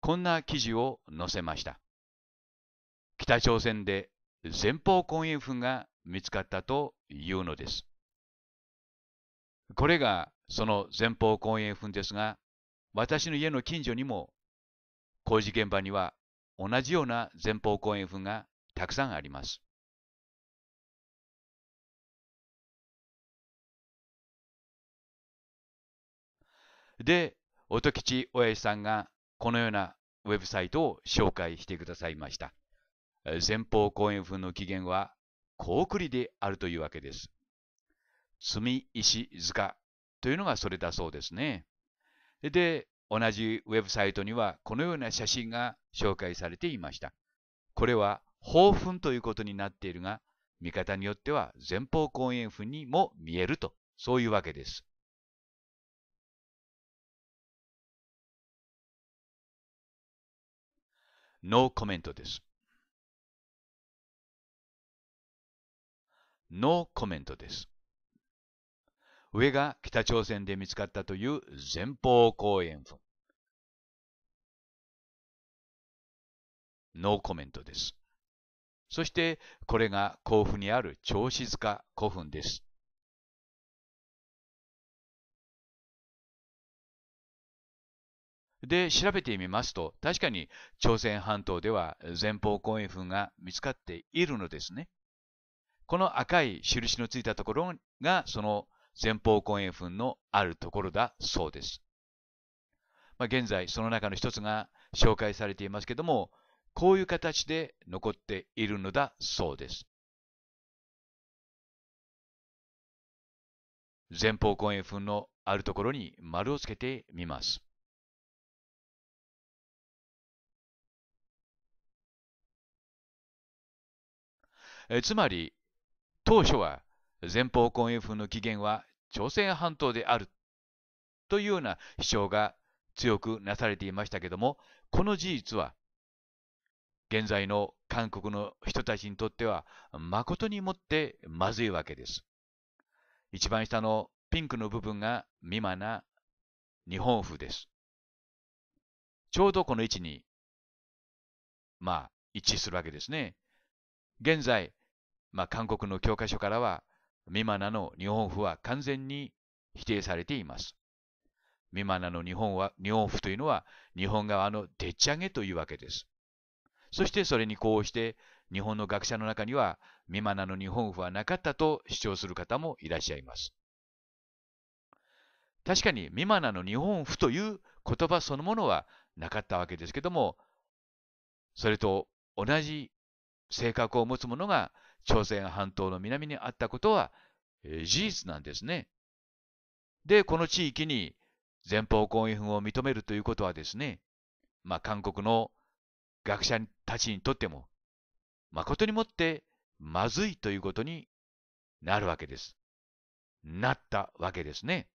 こんな記事を載せました。北朝鮮で前方根炎粉が見つかったというのです。これがその前方根炎粉ですが、私の家の近所にも工事現場には同じような前方後円墳がたくさんあります。で、音吉親父さんがこのようなウェブサイトを紹介してくださいました。前方後円墳の起源は、高栗であるというわけです。積石塚というのがそれだそうですね。で、同じウェブサイトにはこのような写真が紹介されていました。これは宝墳ということになっているが、見方によっては前方後円墳にも見えると、そういうわけです。ノーコメントです。ノーコメントです。上が北朝鮮で見つかったという前方後円墳。ノーコメントです。そして、これが甲府にある長子塚古墳です。で、調べてみますと、確かに朝鮮半島では前方後円墳が見つかっているのですね。この赤い印のついたところが、その前方後円墳のあるところだそうです。まあ、現在、その中の一つが紹介されていますけども、こういう形で残っているのだそうです。前方後円墳のあるところに丸をつけてみます。えつまり、当初は前方後円墳の起源は朝鮮半島であるというような主張が強くなされていましたけども、この事実は現在の韓国の人たちにとっては誠にもってまずいわけです。一番下のピンクの部分が美馬な日本風です。ちょうどこの位置に、まあ、一致するわけですね。現在、まあ、韓国の教科書からは、ミマナの日本譜は完全に否定されています。ミマナの日本は日本譜というのは日本側のでっち上げというわけです。そしてそれにこうして日本の学者の中にはミマナの日本譜はなかったと主張する方もいらっしゃいます。確かにミマナの日本譜という言葉そのものはなかったわけですけども、それと同じ性格を持つ者が朝鮮半島の南にあったことは、えー、事実なんですね。で、この地域に前方後円墳を認めるということはですね、まあ、韓国の学者たちにとっても、誠にもってまずいということになるわけです。なったわけですね。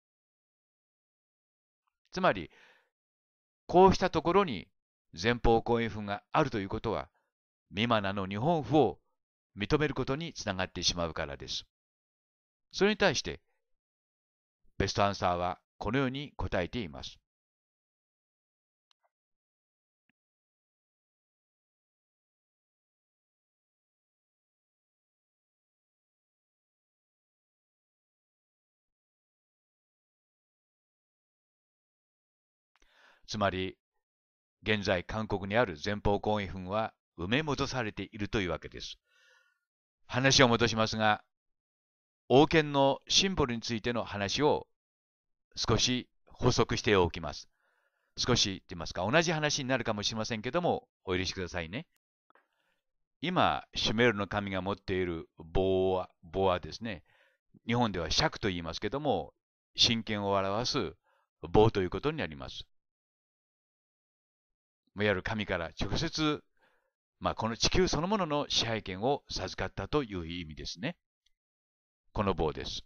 つまり、こうしたところに前方後円墳があるということは、ミマナの日本府を認めることにつながってしまうからです。それに対して、ベストアンサーはこのように答えています。つまり、現在韓国にある前方後円墳は埋め戻されているというわけです。話を戻しますが、王権のシンボルについての話を少し補足しておきます。少しって言いますか、同じ話になるかもしれませんけども、お許しくださいね。今、シュメールの神が持っている棒は、棒はですね、日本では尺と言いますけども、真剣を表す棒ということになります。いわゆる神から直接まあ、この地球そのものの支配権を授かったという意味ですね。この棒です。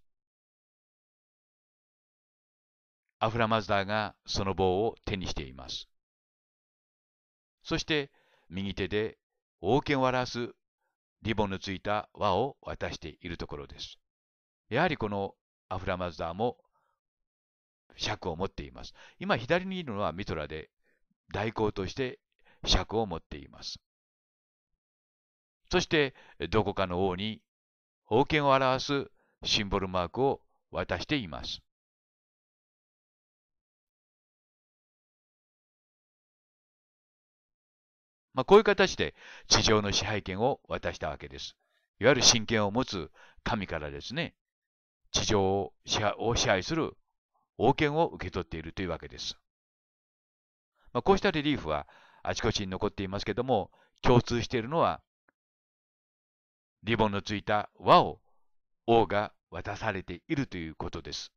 アフラマズダーがその棒を手にしています。そして右手で王権を表すリボンのついた輪を渡しているところです。やはりこのアフラマズダーも尺を持っています。今左にいるのはミトラで代行として尺を持っています。そしてどこかの王に王権を表すシンボルマークを渡しています。まあ、こういう形で地上の支配権を渡したわけです。いわゆる神権を持つ神からですね、地上を支配を支配する王権を受け取っているというわけです。まあ、こうしたレリーフはあちこちに残っていますけども、共通しているのはリボンのついた輪を王が渡されているということです。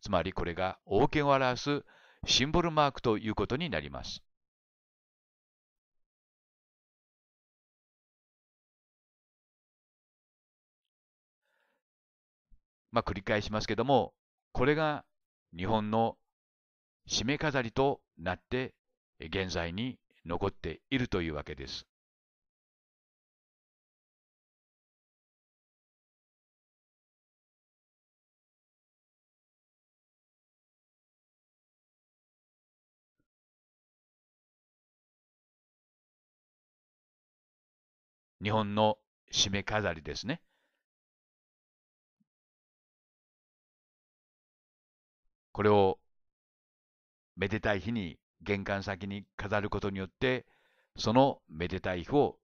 つまりこれが王権を表すシンボルマークということになります。まあ、繰り返しますけども、これが日本の締め飾りとなって現在に残っているというわけです。日本の締め飾りですね。これをめでたい日に玄関先に飾ることによってそのめでたい日を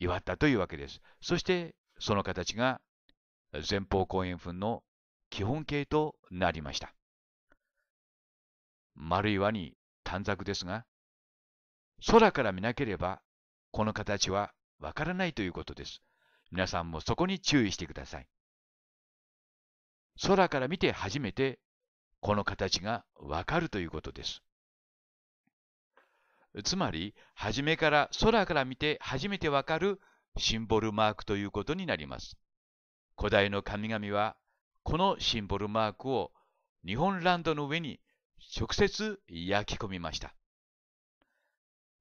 祝ったというわけです。そしてその形が前方後円墳の基本形となりました。丸い輪に短冊ですが空から見なければこの形はわからないということです。皆さんもそこに注意してください。空から見て初めてこの形がわかるということです。つまり、初めから空から見て初めてわかるシンボルマークということになります。古代の神々は、このシンボルマークを日本ランドの上に直接焼き込みました。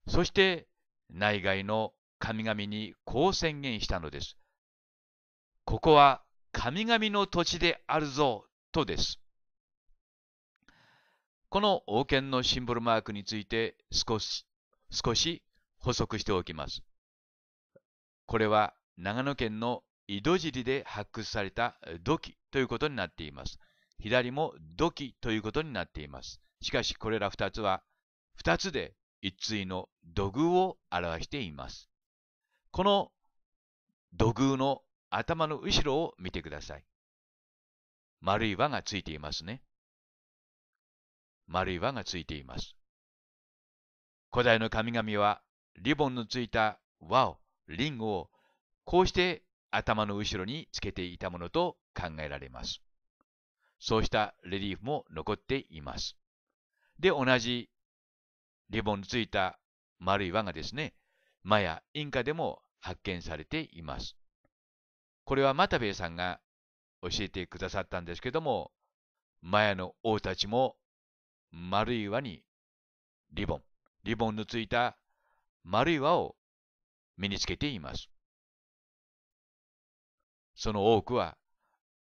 そして、内外の神々にこう宣言したのです。ここは神々の土地であるぞとです。この王権のシンボルマークについて少し、少し補足しておきます。これは長野県の井戸尻で発掘された土器ということになっています。左も土器ということになっています。しかしこれら2つは2つで一対の土偶を表しています。この土偶の頭の後ろを見てください。丸い輪がついていますね。丸い輪がついています。古代の神々はリボンのついた輪を、リングを、こうして頭の後ろにつけていたものと考えられます。そうしたレリーフも残っています。で、同じリボンのついた丸い輪がですね、マヤ、インカでも発見されています。これは又兵衛さんが教えてくださったんですけども、マヤの王たちも丸い輪にリボン、リボンのついた丸い輪を身につけています。その多くは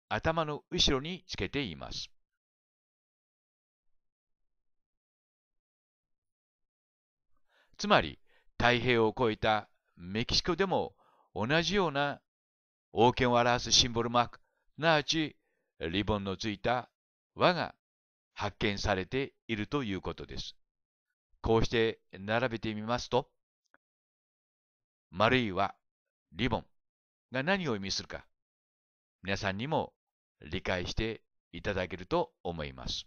頭の後ろにつけています。つまり太平洋を越えたメキシコでも同じような王権を表すシンボルマーク、すなわちリボンのついた輪が発見されているということです。こうして並べてみますと、丸い輪、リボンが何を意味するか、皆さんにも理解していただけると思います。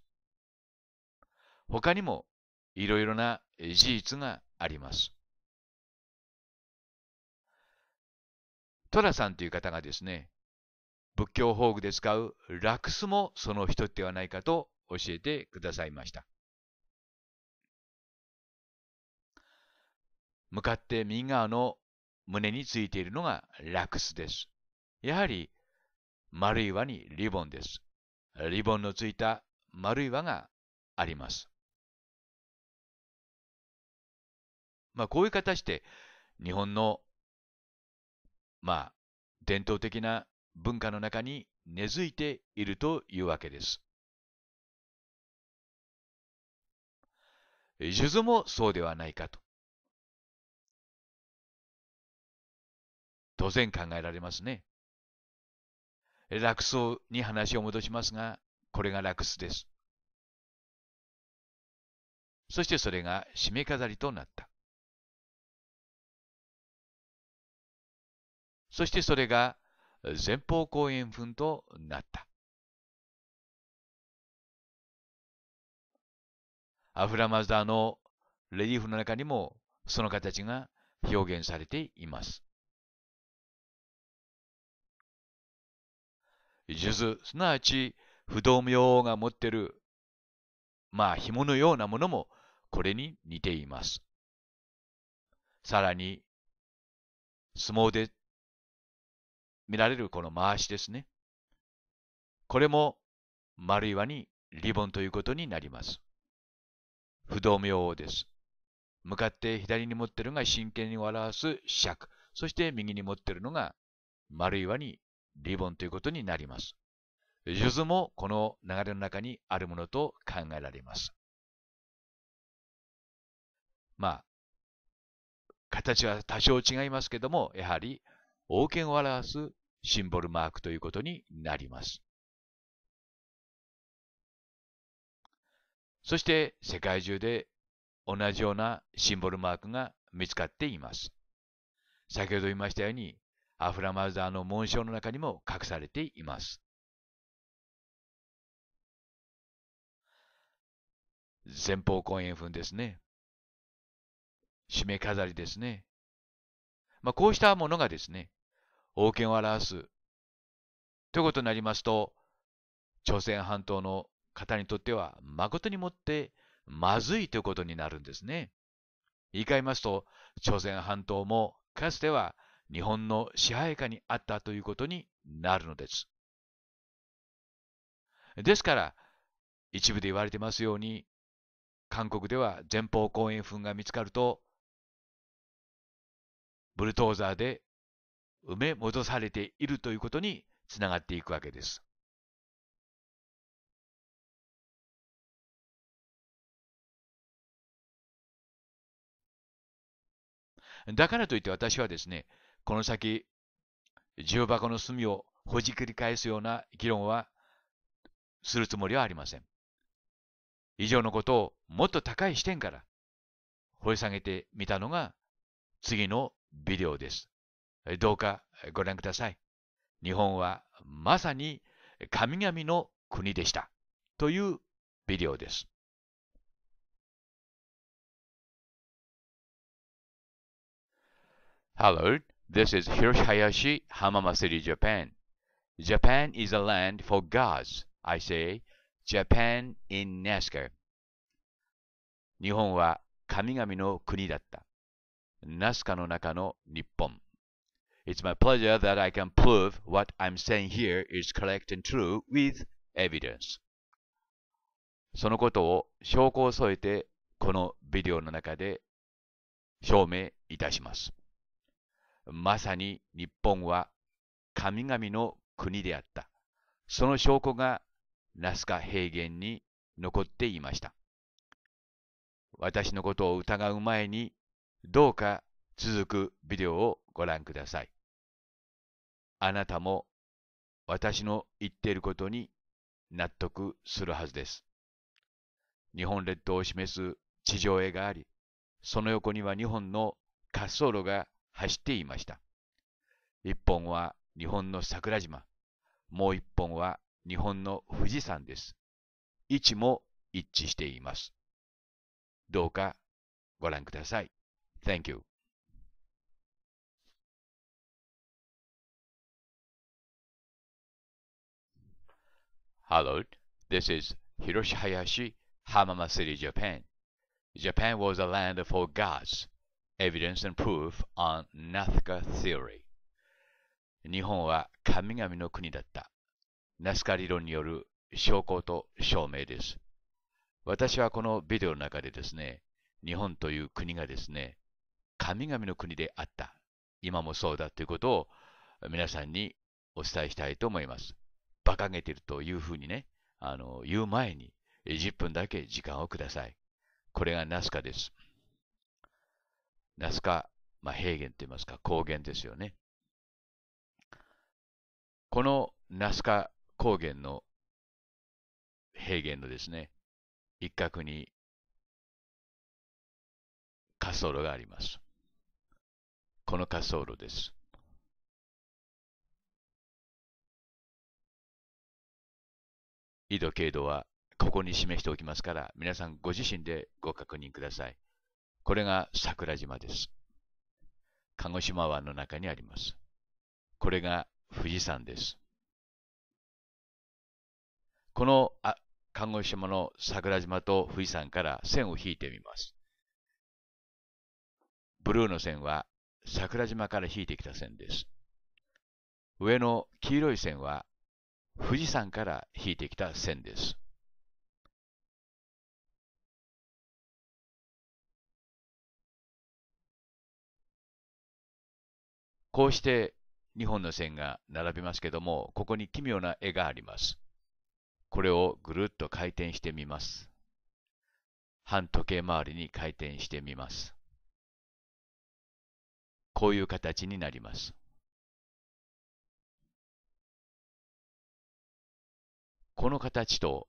他にもいろいろな事実があります。トラさんという方がですね、仏教法具で使うラクスもその人ではないかと教えてくださいました。向かって右側の胸についているのがラクスです。やはり丸い輪にリボンです。リボンのついた丸い輪があります。まあこういう形で日本のまあ、伝統的な文化の中に根付いているというわけです。数珠もそうではないかと。当然考えられますね。落草に話を戻しますが、これが落巣です。そしてそれが締め飾りとなった。そしてそれが前方後円墳となった。アフラマザーのレリーフの中にもその形が表現されています。数珠、すなわち不動明王が持っている、まあ紐のようなものもこれに似ています。さらに、相撲で見られるこの回しですね。これも丸岩にリボンということになります。不動明王です。向かって左に持ってるのが真剣に表す尺。そして右に持ってるのが丸岩にリボンということになります。数珠もこの流れの中にあるものと考えられます。まあ、形は多少違いますけども、やはり王権を表すシンボルマークということになります。そして世界中で同じようなシンボルマークが見つかっています。先ほど言いましたように、アフラマザーの紋章の中にも隠されています。前方後円墳ですね。締め飾りですね。まあ、こうしたものがですね、王権を表す。ということになりますと、朝鮮半島の方にとっては、誠にもってまずいということになるんですね。言い換えますと、朝鮮半島もかつては日本の支配下にあったということになるのです。ですから、一部で言われてますように、韓国では前方後円墳が見つかると、ブルトーザーで埋め戻されているということにつながっていくわけです。だからといって私はですね、この先、重箱の隅をほじくり返すような議論はするつもりはありません。以上のことをもっと高い視点から掘り下げてみたのが次のビデオです。どうかご覧ください。日本はまさに神々の国でした。というビデオです。Hello, this is Hiroshihayashi, Hamama s i r i Japan. Japan is a land for gods. I say, Japan in NASCAR. 日本は神々の国だった。ナスカの中の日本。It's my pleasure that I can prove what I'm saying here is correct and true with evidence. そのことを証拠を添えてこのビデオの中で証明いたします。まさに日本は神々の国であった。その証拠がナスカ平原に残っていました。私のことを疑う前にどうか続くビデオをご覧ください。あなたも私の言っていることに納得するはずです。日本列島を示す地上絵があり、その横には2本の滑走路が走っていました。1本は日本の桜島、もう1本は日本の富士山です。位置も一致しています。どうかご覧ください。Thank you. Hello, this is Hiroshi Hayashi, Hamama City, Japan. Japan was a land for gods. Evidence and proof on Nazca theory. 日本は神々の国だった。ナスカ理論による証拠と証明です。私はこのビデオの中でですね、日本という国がですね、神々の国であった。今もそうだということを皆さんにお伝えしたいと思います。馬鹿げてるというふうにね、あの、言う前に、10分だけ時間をください。これがナスカです。ナスカ、まあ、平原と言いますか、高原ですよね。このナスカ高原の平原のですね、一角に滑走路があります。この滑走路です。緯度、経度はここに示しておきますから、皆さんご自身でご確認ください。これが桜島です。鹿児島湾の中にあります。これが富士山です。このあ鹿児島の桜島と富士山から線を引いてみます。ブルーの線は桜島から引いてきた線です。上の黄色い線は富士山から引いてきた線です。こうして2本の線が並びますけども、ここに奇妙な絵があります。これをぐるっと回転してみます。反時計回りに回転してみます。こういう形になります。この形と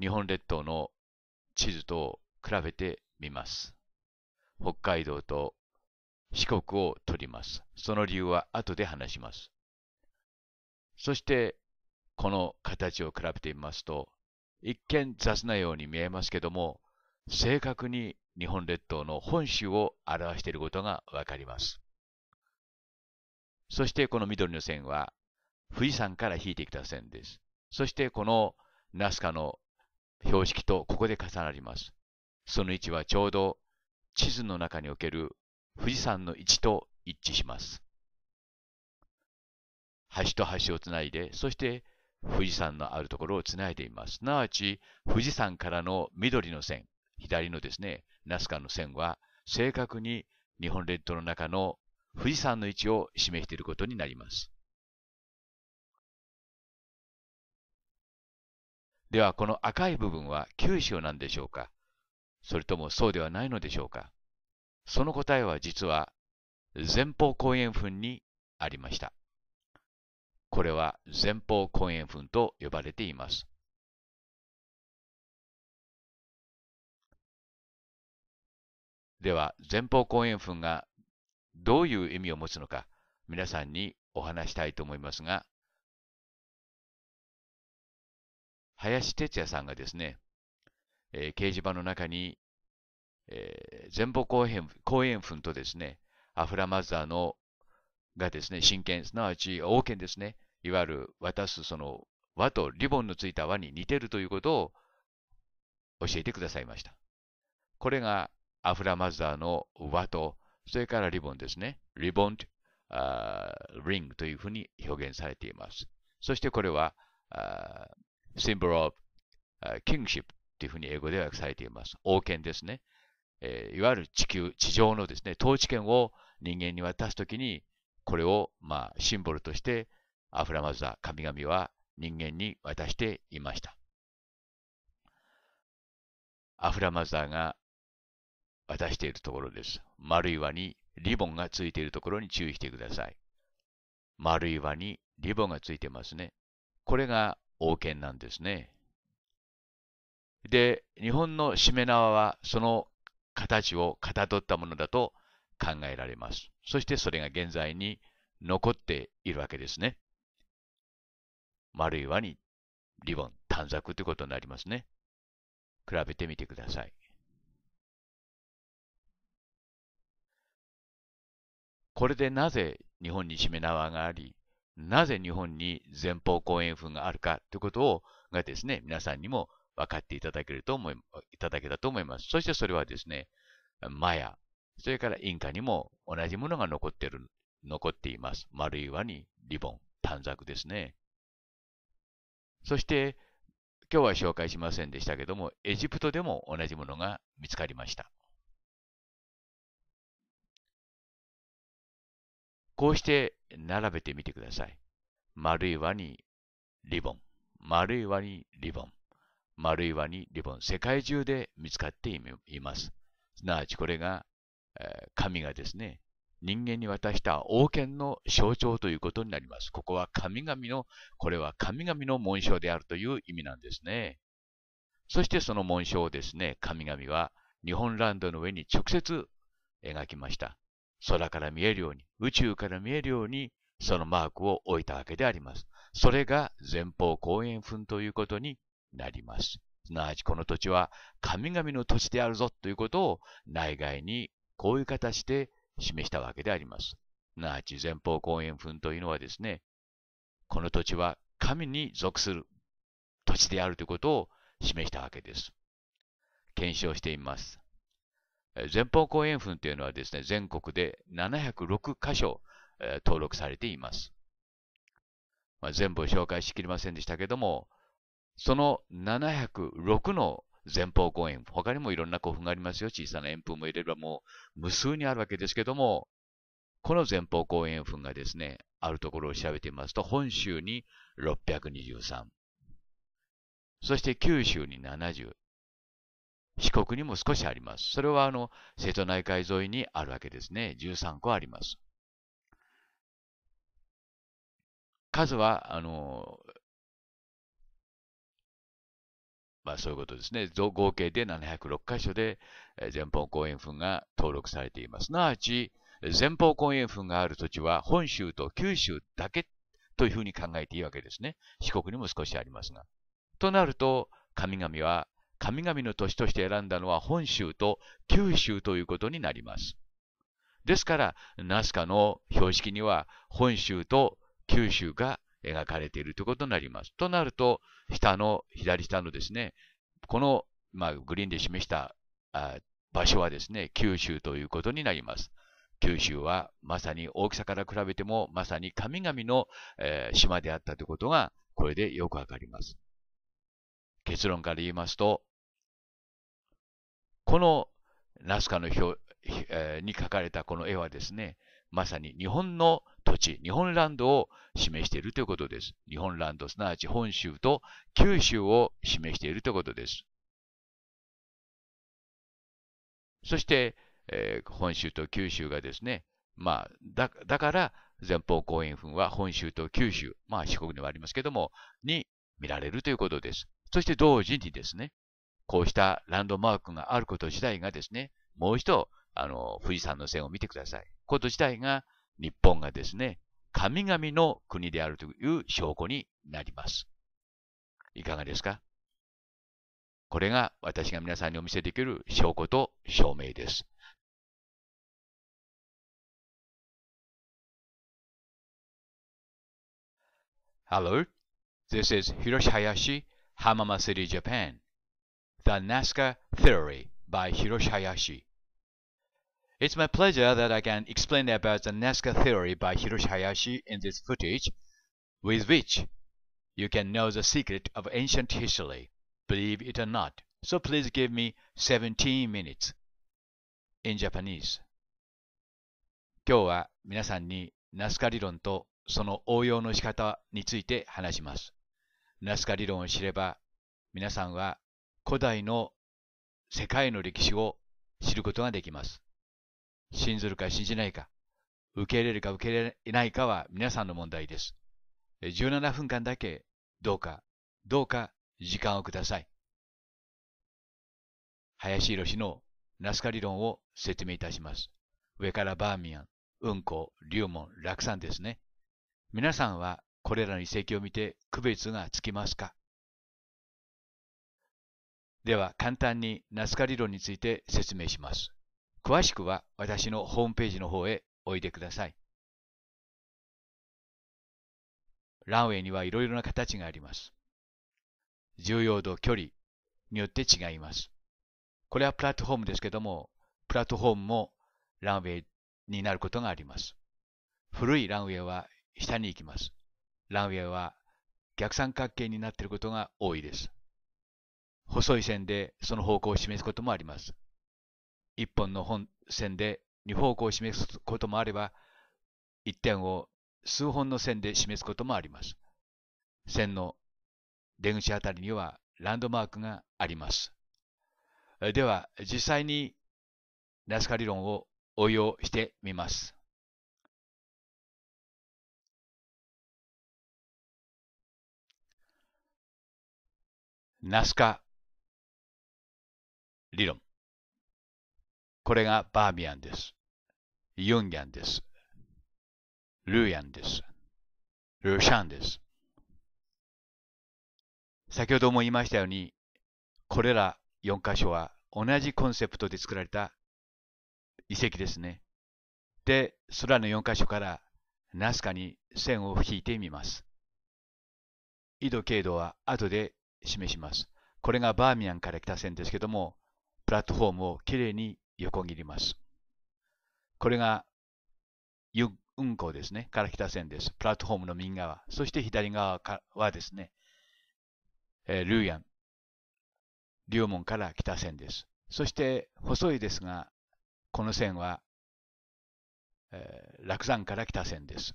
日本列島の地図と比べてみます。北海道と四国を取ります。その理由は後で話します。そして、この形を比べてみますと、一見雑なように見えますけども、正確に日本列島の本州を表していることがわかります。そしてこの緑の線は富士山から引いてきた線です。そしてこのナスカの標識とここで重なります。その位置はちょうど地図の中における富士山の位置と一致します。端と端をつないで、そして富士山のあるところをつないでいます。すなわち、富士山からの緑の線、左のですね、ナスカの線は、正確に日本列島の中の富士山の位置を示していることになります。ではこの赤い部分は九州なんでしょうかそれともそうではないのでしょうかその答えは実は前方後円墳にありました。これは前方後円墳と呼ばれています。では前方後円墳がどういう意味を持つのか皆さんにお話したいと思いますが林哲也さんがですね、えー、掲示板の中に、えー、前方後円後円墳とですね、アフラマザーのがですね、真剣、すなわち王権ですね、いわゆる渡すその輪とリボンのついた輪に似てるということを教えてくださいました。これがアフラマザーの輪と、それからリボンですね、リボンリングというふうに表現されています。そしてこれは、symbol of kingship というふうに英語ではされています。王権ですね。えー、いわゆる地球、地上のですね、統治権を人間に渡すときに、これを、まあ、シンボルとして、アフラマザ、ー、神々は人間に渡していました。アフラマザーが渡しているところです。丸い輪にリボンがついているところに注意してください。丸い輪にリボンがついてますね。これが王権なんですね。で、日本のしめ縄はその形をかたどったものだと考えられます。そしてそれが現在に残っているわけですね。丸い輪にリボン、短冊ということになりますね。比べてみてください。これでなぜ日本にしめ縄があり、なぜ日本に前方後円墳があるかということをがですね、皆さんにも分かっていただけると思い、いただけたと思います。そしてそれはですね、マヤ、それからインカにも同じものが残ってる、残っています。丸い輪にリボン、短冊ですね。そして、今日は紹介しませんでしたけども、エジプトでも同じものが見つかりました。こうして並べてみてください。丸い輪にリボン、丸い輪にリボン、丸い輪にリボン、世界中で見つかっています。すなわちこれが、神がですね、人間に渡した王権の象徴ということになります。ここは神々の、これは神々の紋章であるという意味なんですね。そしてその紋章をですね、神々は日本ランドの上に直接描きました。空から見えるように、宇宙から見えるように、そのマークを置いたわけであります。それが前方後円墳ということになります。すなわちこの土地は神々の土地であるぞということを内外にこういう形で示したわけであります。すなわち前方後円墳というのはですね、この土地は神に属する土地であるということを示したわけです。検証してみます。前方後円墳というのはですね、全国で706箇所、えー、登録されています。まあ、全部紹介しきれませんでしたけども、その706の前方後円、墳、他にもいろんな古墳がありますよ。小さな円墳も入ればもう無数にあるわけですけども、この前方後円墳がですね、あるところを調べてみますと、本州に623、そして九州に70、四国にも少しあります。それはあの、瀬戸内海沿いにあるわけですね。13個あります。数は、あの、まあそういうことですね。合計で706箇所で、前方後円墳が登録されています。すなわち、前方後円墳がある土地は本州と九州だけというふうに考えていいわけですね。四国にも少しありますが。となると、神々は神々の都市として選んだのは本州と九州ということになります。ですから、ナスカの標識には本州と九州が描かれているということになります。となると、下の、左下のですね、この、まあ、グリーンで示したあ場所はですね、九州ということになります。九州はまさに大きさから比べてもまさに神々の、えー、島であったということがこれでよくわかります。結論から言いますと、このナスカの表、えー、に書かれたこの絵はですね、まさに日本の土地、日本ランドを示しているということです。日本ランド、すなわち本州と九州を示しているということです。そして、えー、本州と九州がですね、まあ、だだから前方後円墳は本州と九州、まあ四国にはありますけども、に見られるということです。そして同時にですね、こうしたランドマークがあること自体がですね、もう一度、あの、富士山の線を見てください。こと自体が、日本がですね、神々の国であるという証拠になります。いかがですかこれが私が皆さんにお見せできる証拠と証明です。Hello, this is Hiroshi Hayashi, Hamama City, Japan. The Nazca Theory by Hiroshi Hayashi. It's my pleasure that I can explain about the Nazca Theory by Hiroshi Hayashi in this footage, with which you can know the secret of ancient history, believe it or not. So please give me 17 minutes in Japanese. 今日は皆さんにナスカ理論とその応用の仕方について話します。ナスカ理論を知れば皆さんは古代の世界の歴史を知ることができます。信ずるか信じないか、受け入れるか受け入れないかは皆さんの問題です。17分間だけどうか、どうか時間をください。林博のナスカ理論を説明いたします。上からバーミヤン、雲湖、龍門、落山ですね。皆さんはこれらの遺跡を見て区別がつきますかでは簡単にナスカ理論について説明します。詳しくは私のホームページの方へおいでください。ランウェイにはいろいろな形があります。重要度、距離によって違います。これはプラットフォームですけども、プラットフォームもランウェイになることがあります。古いランウェイは下に行きます。ランウェイは逆三角形になっていることが多いです。細い線でその方向を示すこともあります。一本の本線で二方向を示すこともあれば、一点を数本の線で示すこともあります。線の出口あたりにはランドマークがあります。では、実際にナスカ理論を応用してみます。ナスカ理論。これがバーミヤンです。ユンギャンです。ルーヤンです。ルーシャンです。先ほども言いましたように、これら4箇所は同じコンセプトで作られた遺跡ですね。で、空の4箇所からナスカに線を引いてみます。緯度経度は後で示します。これがバーミヤンから来た線ですけども、プラットフォームをきれいに横切ります。これが運行ですね、から北線です。プラットフォームの右側、そして左側はですね、えー、ルーヤン、龍門から北線です。そして細いですが、この線は、えー、落山から北線です。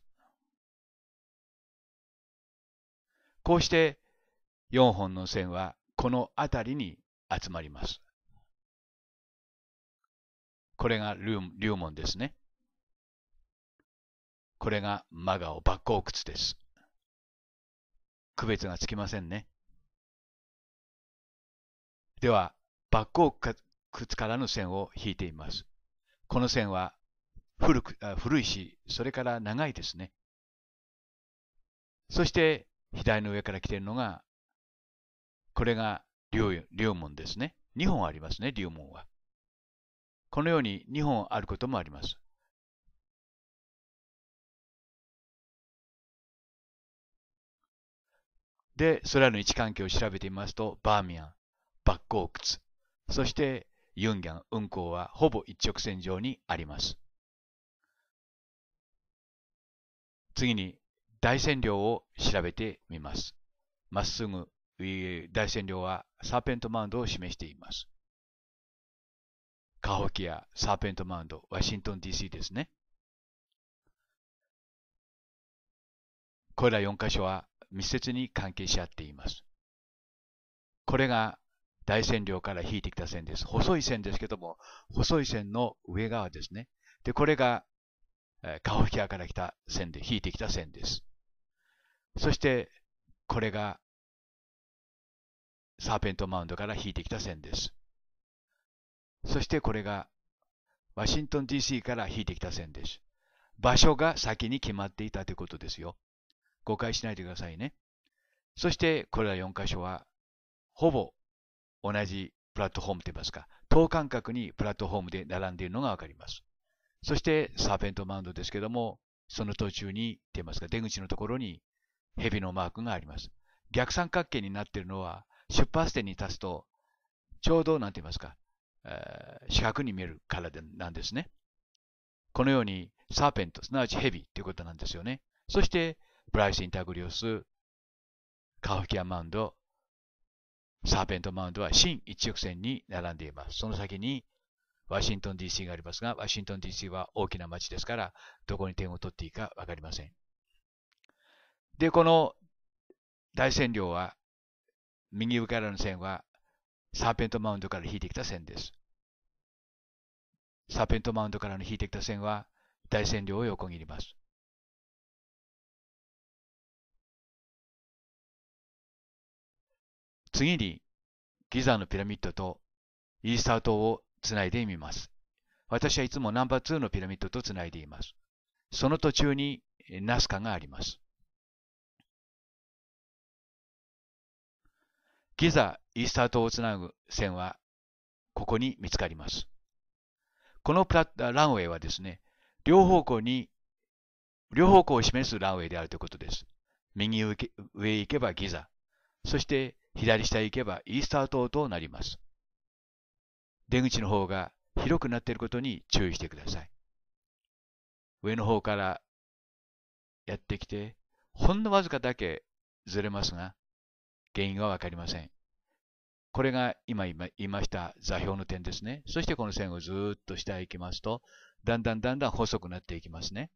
こうして4本の線はこの辺りに集まります。これが龍門ですね。これがマガオ、バッコウクツです。区別がつきませんね。では、バッコウツからの線を引いています。この線は古くあ古いし、それから長いですね。そして、左の上から来ているのが、これが龍門ですね。2本ありますね、龍門は。このように2本あることもあります。で、それらの位置関係を調べてみますと、バーミヤン、バックオークツ、そしてユンギャン、運行はほぼ一直線上にあります。次に大線量を調べてみます。まっすぐ、大線量はサーペントマウンドを示しています。カホキア、サーペントマウンド、ワシントン DC ですね。これら4箇所は密接に関係し合っています。これが大線量から引いてきた線です。細い線ですけども、細い線の上側ですね。で、これがえカホキアから来た線で、引いてきた線です。そして、これがサーペントマウンドから引いてきた線です。そしてこれがワシントン DC から引いてきた線です。場所が先に決まっていたということですよ。誤解しないでくださいね。そしてこれら4箇所はほぼ同じプラットフォームといいますか、等間隔にプラットフォームで並んでいるのがわかります。そしてサーペントマウンドですけども、その途中に、といいますか、出口のところに蛇のマークがあります。逆三角形になっているのは、出発点に立つと、ちょうど、なんて言いますか、1 0に見えるからでなんですね。このように、サーペント、すなわち蛇ということなんですよね。そして、ブライス・インタグリオス、カフキア・マウンド、サーペント・マウンドは新一直線に並んでいます。その先に、ワシントン DC がありますが、ワシントン DC は大きな街ですから、どこに点を取っていいかわかりません。で、この大線量は、右上からの線は、サーペントマウンドから引いてきた線です。サペントマウンドからの引いてきた線は大線量を横切ります。次にギザのピラミッドとイースター島をつないでみます。私はいつもナンバー2のピラミッドとつないでいます。その途中にナスカがあります。ギザ・イースター島をつなぐ線はここに見つかります。このプラランウェイはですね、両方向に、両方向を示すランウェイであるということです。右上行けばギザ、そして左下行けばイースター島となります。出口の方が広くなっていることに注意してください。上の方からやってきて、ほんのわずかだけずれますが、原因はわかりません。これが今言いました座標の点ですね。そしてこの線をずっと下へ行きますと、だんだんだんだん細くなっていきますね。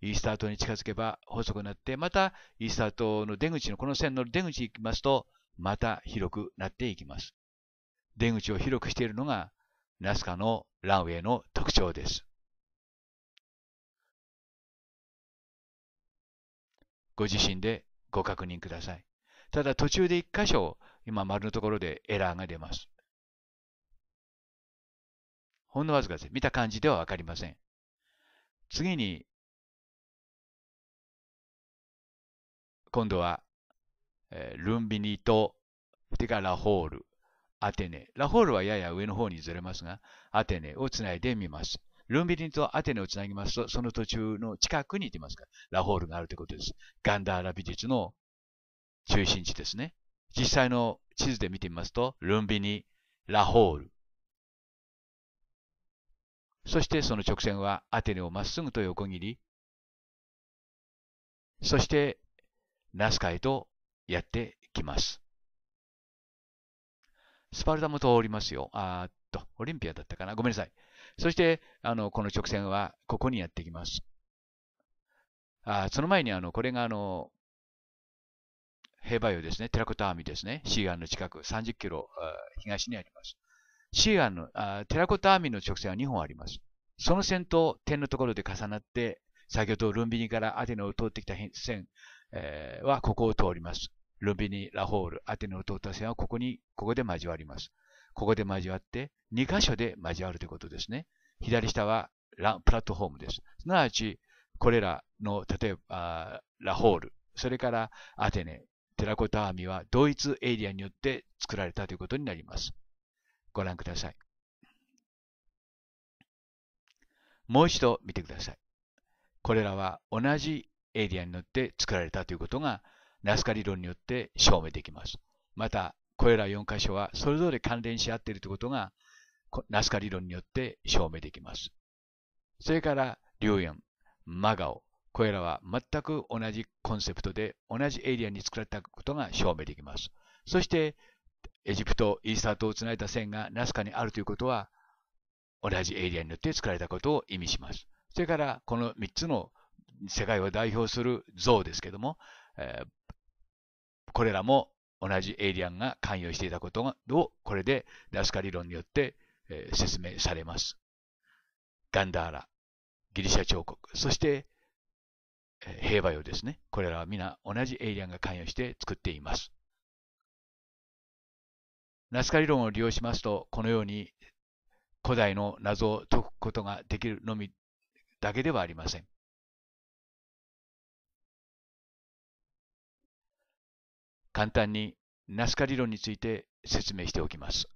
イースター島に近づけば細くなって、またイースター島の出口のこの線の出口行きますと、また広くなっていきます。出口を広くしているのが、ナスカのランウェイの特徴です。ご自身でご確認ください。ただ途中で一箇所今、丸のところでエラーが出ます。ほんのわずかです。見た感じではわかりません。次に、今度は、えー、ルンビニと、そかラホール、アテネ。ラホールはやや上の方にずれますが、アテネをつないでみます。ルンビニとアテネをつなぎますと、その途中の近くに行ますから、ラホールがあるということです。ガンダーラ美術の中心地ですね。実際の地図で見てみますと、ルンビニ、ラホール。そしてその直線はアテネをまっすぐと横切り、そしてナスカへとやってきます。スパルタも通りますよ。あっと、オリンピアだったかな。ごめんなさい。そして、あの、この直線はここにやってきます。あその前に、あの、これが、あの、兵馬湯ですね、テラコタアーミですね、シーアンの近く、30キロ東にあります。シーアンの、テラコタアーミの直線は2本あります。その線と点のところで重なって、先ほどルンビニからアテネを通ってきた線、はここを通ります。ルンビニ、ラホール、アテネを通った線はここに、ここで交わります。ここで交わって、2箇所で交わるということですね。左下はラプラットフォームです。すなわち、これらの、例えば、ラホール、それからアテネ、テラコタアーミは同一エイリアンによって作られたということになります。ご覧ください。もう一度見てください。これらは同じエイリアンによって作られたということがナスカ理論によって証明できます。また、これら4箇所はそれぞれ関連し合っているということがナスカ理論によって証明できます。それから、リュウヨン、マガオ、これらは全く同じコンセプトで同じエリアに作られたことが証明できます。そしてエジプト、イースター島をつないだ線がナスカにあるということは同じエリアによって作られたことを意味します。それからこの3つの世界を代表する像ですけども、えー、これらも同じエイリアンが関与していたことをこれでナスカ理論によって、えー、説明されます。ガンダーラ、ギリシャ彫刻、そして兵馬俑ですね。これらは皆同じエイリアンが関与して作っています。ナスカ理論を利用しますと、このように古代の謎を解くことができるのみだけではありません。簡単にナスカ理論について説明しておきます。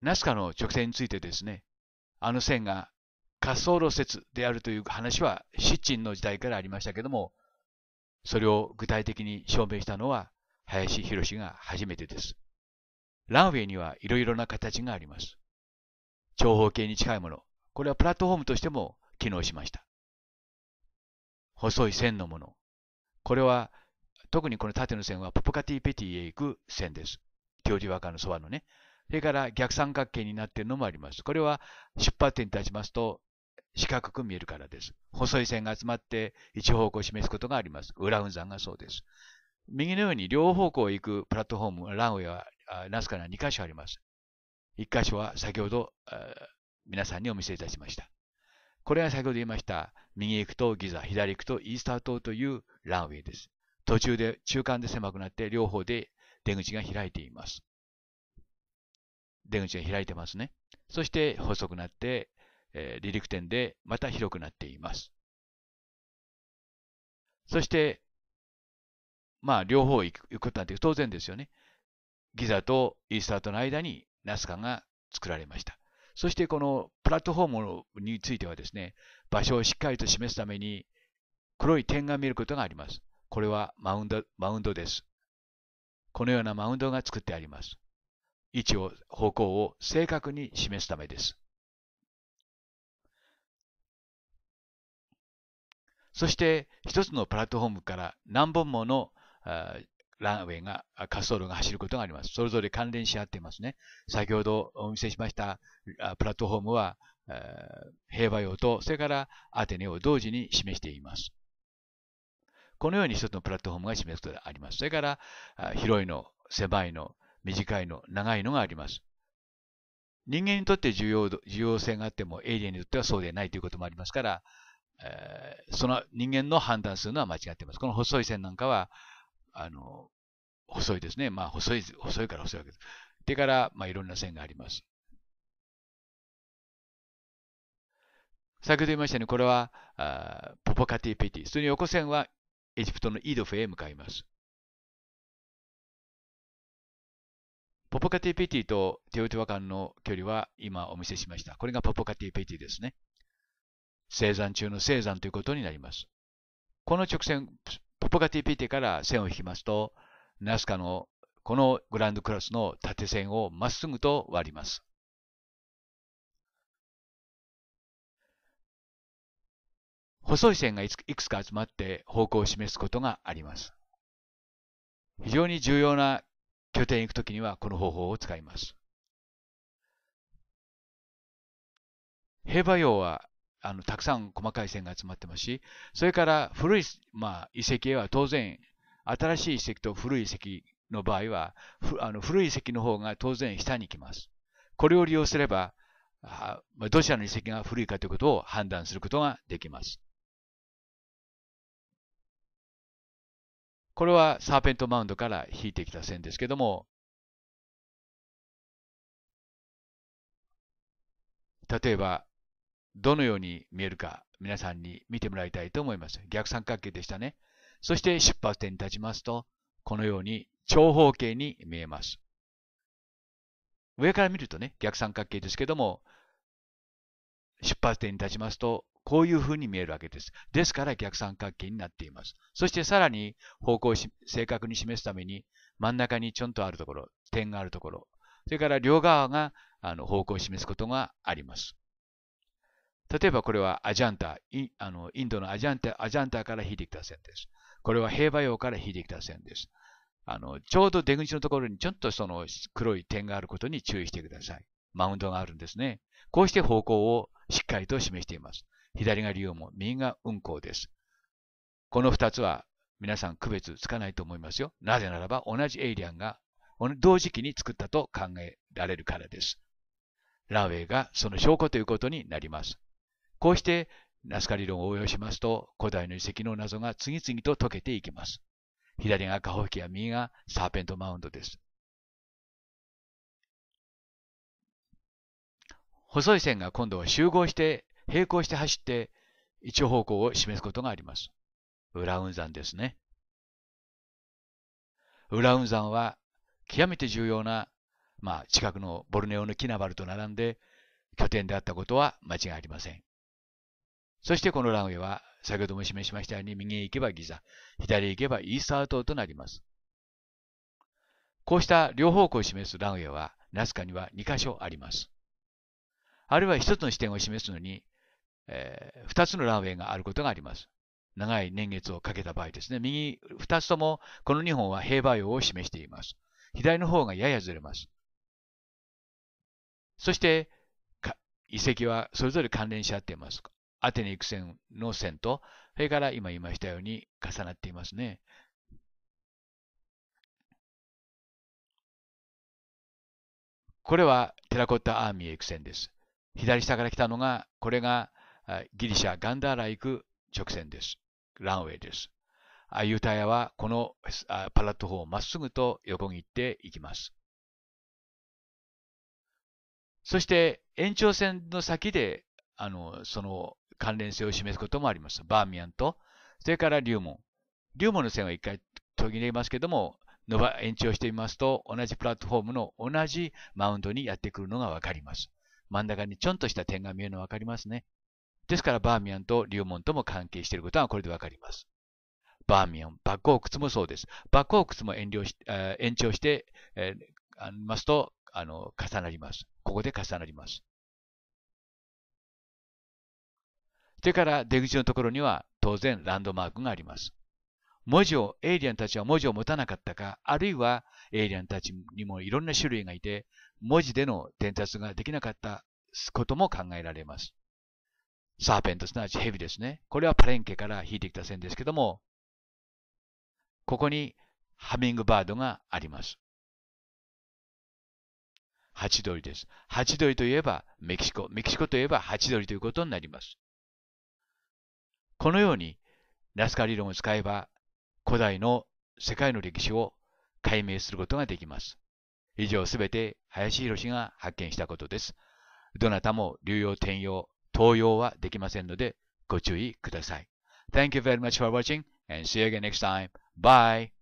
ナスカの直線についてですね、あの線が滑走路説であるという話はシッチンの時代からありましたけども、それを具体的に証明したのは林博が初めてです。ランウェイにはいろいろな形があります。長方形に近いもの、これはプラットフォームとしても機能しました。細い線のもの、これは特にこの縦の線はポポカティペティへ行く線です。教授リワカのそばのね、それから逆三角形になっているのもあります。これは出発点に立ちますと四角く見えるからです。細い線が集まって一方向を示すことがあります。裏ン山がそうです。右のように両方向へ行くプラットフォーム、ランウェイはナスカには2箇所あります。1箇所は先ほど皆さんにお見せいたしました。これは先ほど言いました、右へ行くとギザ、左へ行くとイースター島というランウェイです。途中で、中間で狭くなって、両方で出口が開いています。出口が開いてますね。そして細くなって、えー、離陸点でまた広くなっています。そして、まあ両方行くことなんて当然ですよね。ギザとイースターとの間にナスカが作られました。そしてこのプラットフォームについてはですね、場所をしっかりと示すために黒い点が見ることがあります。これはマウンドマウンドです。このようなマウンドが作ってあります。位置を、方向を正確に示すためです。そして一つのプラットフォームから何本ものランウェイが、滑走路が走ることがあります。それぞれ関連し合っていますね。先ほどお見せしましたプラットフォームは、平和用と、それからアテネを同時に示しています。このように一つのプラットフォームが示すことがあります。それから、広いの、狭いの、短いの、長いのがあります。人間にとって重要重要性があっても、エイリアンにとってはそうでないということもありますから、えー、その人間の判断するのは間違っています。この細い線なんかは、あの、細いですね。まあ、細い、細いから細いわけです。でから、まあ、いろんな線があります。先ほど言いましたように、これは、あポポカティペティ。それに横線はエジプトのイドフェへ向かいます。ポポカティペティとテオティワカンの距離は今お見せしました。これがポポカティペティですね。生産中の生産ということになります。この直線、ポポカティペティから線を引きますと、ナスカのこのグランドクラスの縦線をまっすぐと割ります。細い線がいくつか集まって方向を示すことがあります。非常に重要な拠点行くときにはこの方法を使います。平和用はあのたくさん細かい線が集まってますし、それから古い、まあ、遺跡へは当然、新しい遺跡と古い遺跡の場合は、あの古い遺跡の方が当然下に来ます。これを利用すれば、どちらの遺跡が古いかということを判断することができます。これはサーペントマウンドから引いてきた線ですけども、例えば、どのように見えるか皆さんに見てもらいたいと思います。逆三角形でしたね。そして出発点に立ちますと、このように長方形に見えます。上から見るとね、逆三角形ですけども、出発点に立ちますと、こういうふうに見えるわけです。ですから逆三角形になっています。そしてさらに方向を正確に示すために真ん中にちょんとあるところ、点があるところ、それから両側があの方向を示すことがあります。例えばこれはアジャンタ、イあのインドのアジャンタアジャンタから引いてきた線です。これは平和洋から引いてきた線です。あのちょうど出口のところにちょっとその黒い点があることに注意してください。マウンドがあるんですね。こうして方向をしっかりと示しています。左が龍門、右が運行です。この2つは皆さん区別つかないと思いますよ。なぜならば同じエイリアンが同時期に作ったと考えられるからです。ランウェイがその証拠ということになります。こうしてナスカ理論を応用しますと古代の遺跡の謎が次々と解けていきます。左がホフキや右がサーペントマウンドです。細い線が今度は集合して並行して走って一方向を示すことがあります。裏雲山ですね。裏雲山は極めて重要な、まあ、近くのボルネオのキナバルと並んで拠点であったことは間違いありません。そしてこのランウェイは先ほども示しましたように右へ行けばギザ、左へ行けばイースター島となります。こうした両方向を示すランウェイはナスカには2箇所あります。あるいは1つの視点を示すのにえー、2つのランウェイがあることがあります。長い年月をかけた場合ですね。右2つともこの2本は平和洋を示しています。左の方がややずれます。そして、遺跡はそれぞれ関連し合っています。アテネ育くの線と、それから今言いましたように重なっていますね。これはテラコッタアーミーエクセンです。左下から来たのが、これがギリシャ・ガンダーラ行く直線です。ランウェイです。ユタヤはこのパラットフォームをまっすぐと横切っていきます。そして延長線の先で、あの、その関連性を示すこともあります。バーミヤンと、それから龍門。龍門の線は一回途切れますけども、伸ば延長してみますと、同じプラットフォームの同じマウンドにやってくるのがわかります。真ん中にちょんとした点が見えるの分かりますね。ですからバーミヤンと龍門とも関係していることはこれでわかります。バーミヤン、バッコークツもそうです。バッコークツも延し、延長して、えー、ありますとあの重なります。ここで重なります。それから出口のところには当然ランドマークがあります。文字を、エイリアンたちは文字を持たなかったか、あるいはエイリアンたちにもいろんな種類がいて、文字での伝達ができなかったことも考えられます。サーペント、すなわち蛇ですね。これはパレンケから引いてきた線ですけども、ここにハミングバードがあります。ハチドリです。ハチドリといえばメキシコ。メキシコといえばハチドリということになります。このように、ナスカ理論を使えば、古代の世界の歴史を解明することができます。以上すべて林博が発見したことです。どなたも流用転用、投用はできませんのでご注意ください。Thank you very much for watching and see you again next time. Bye!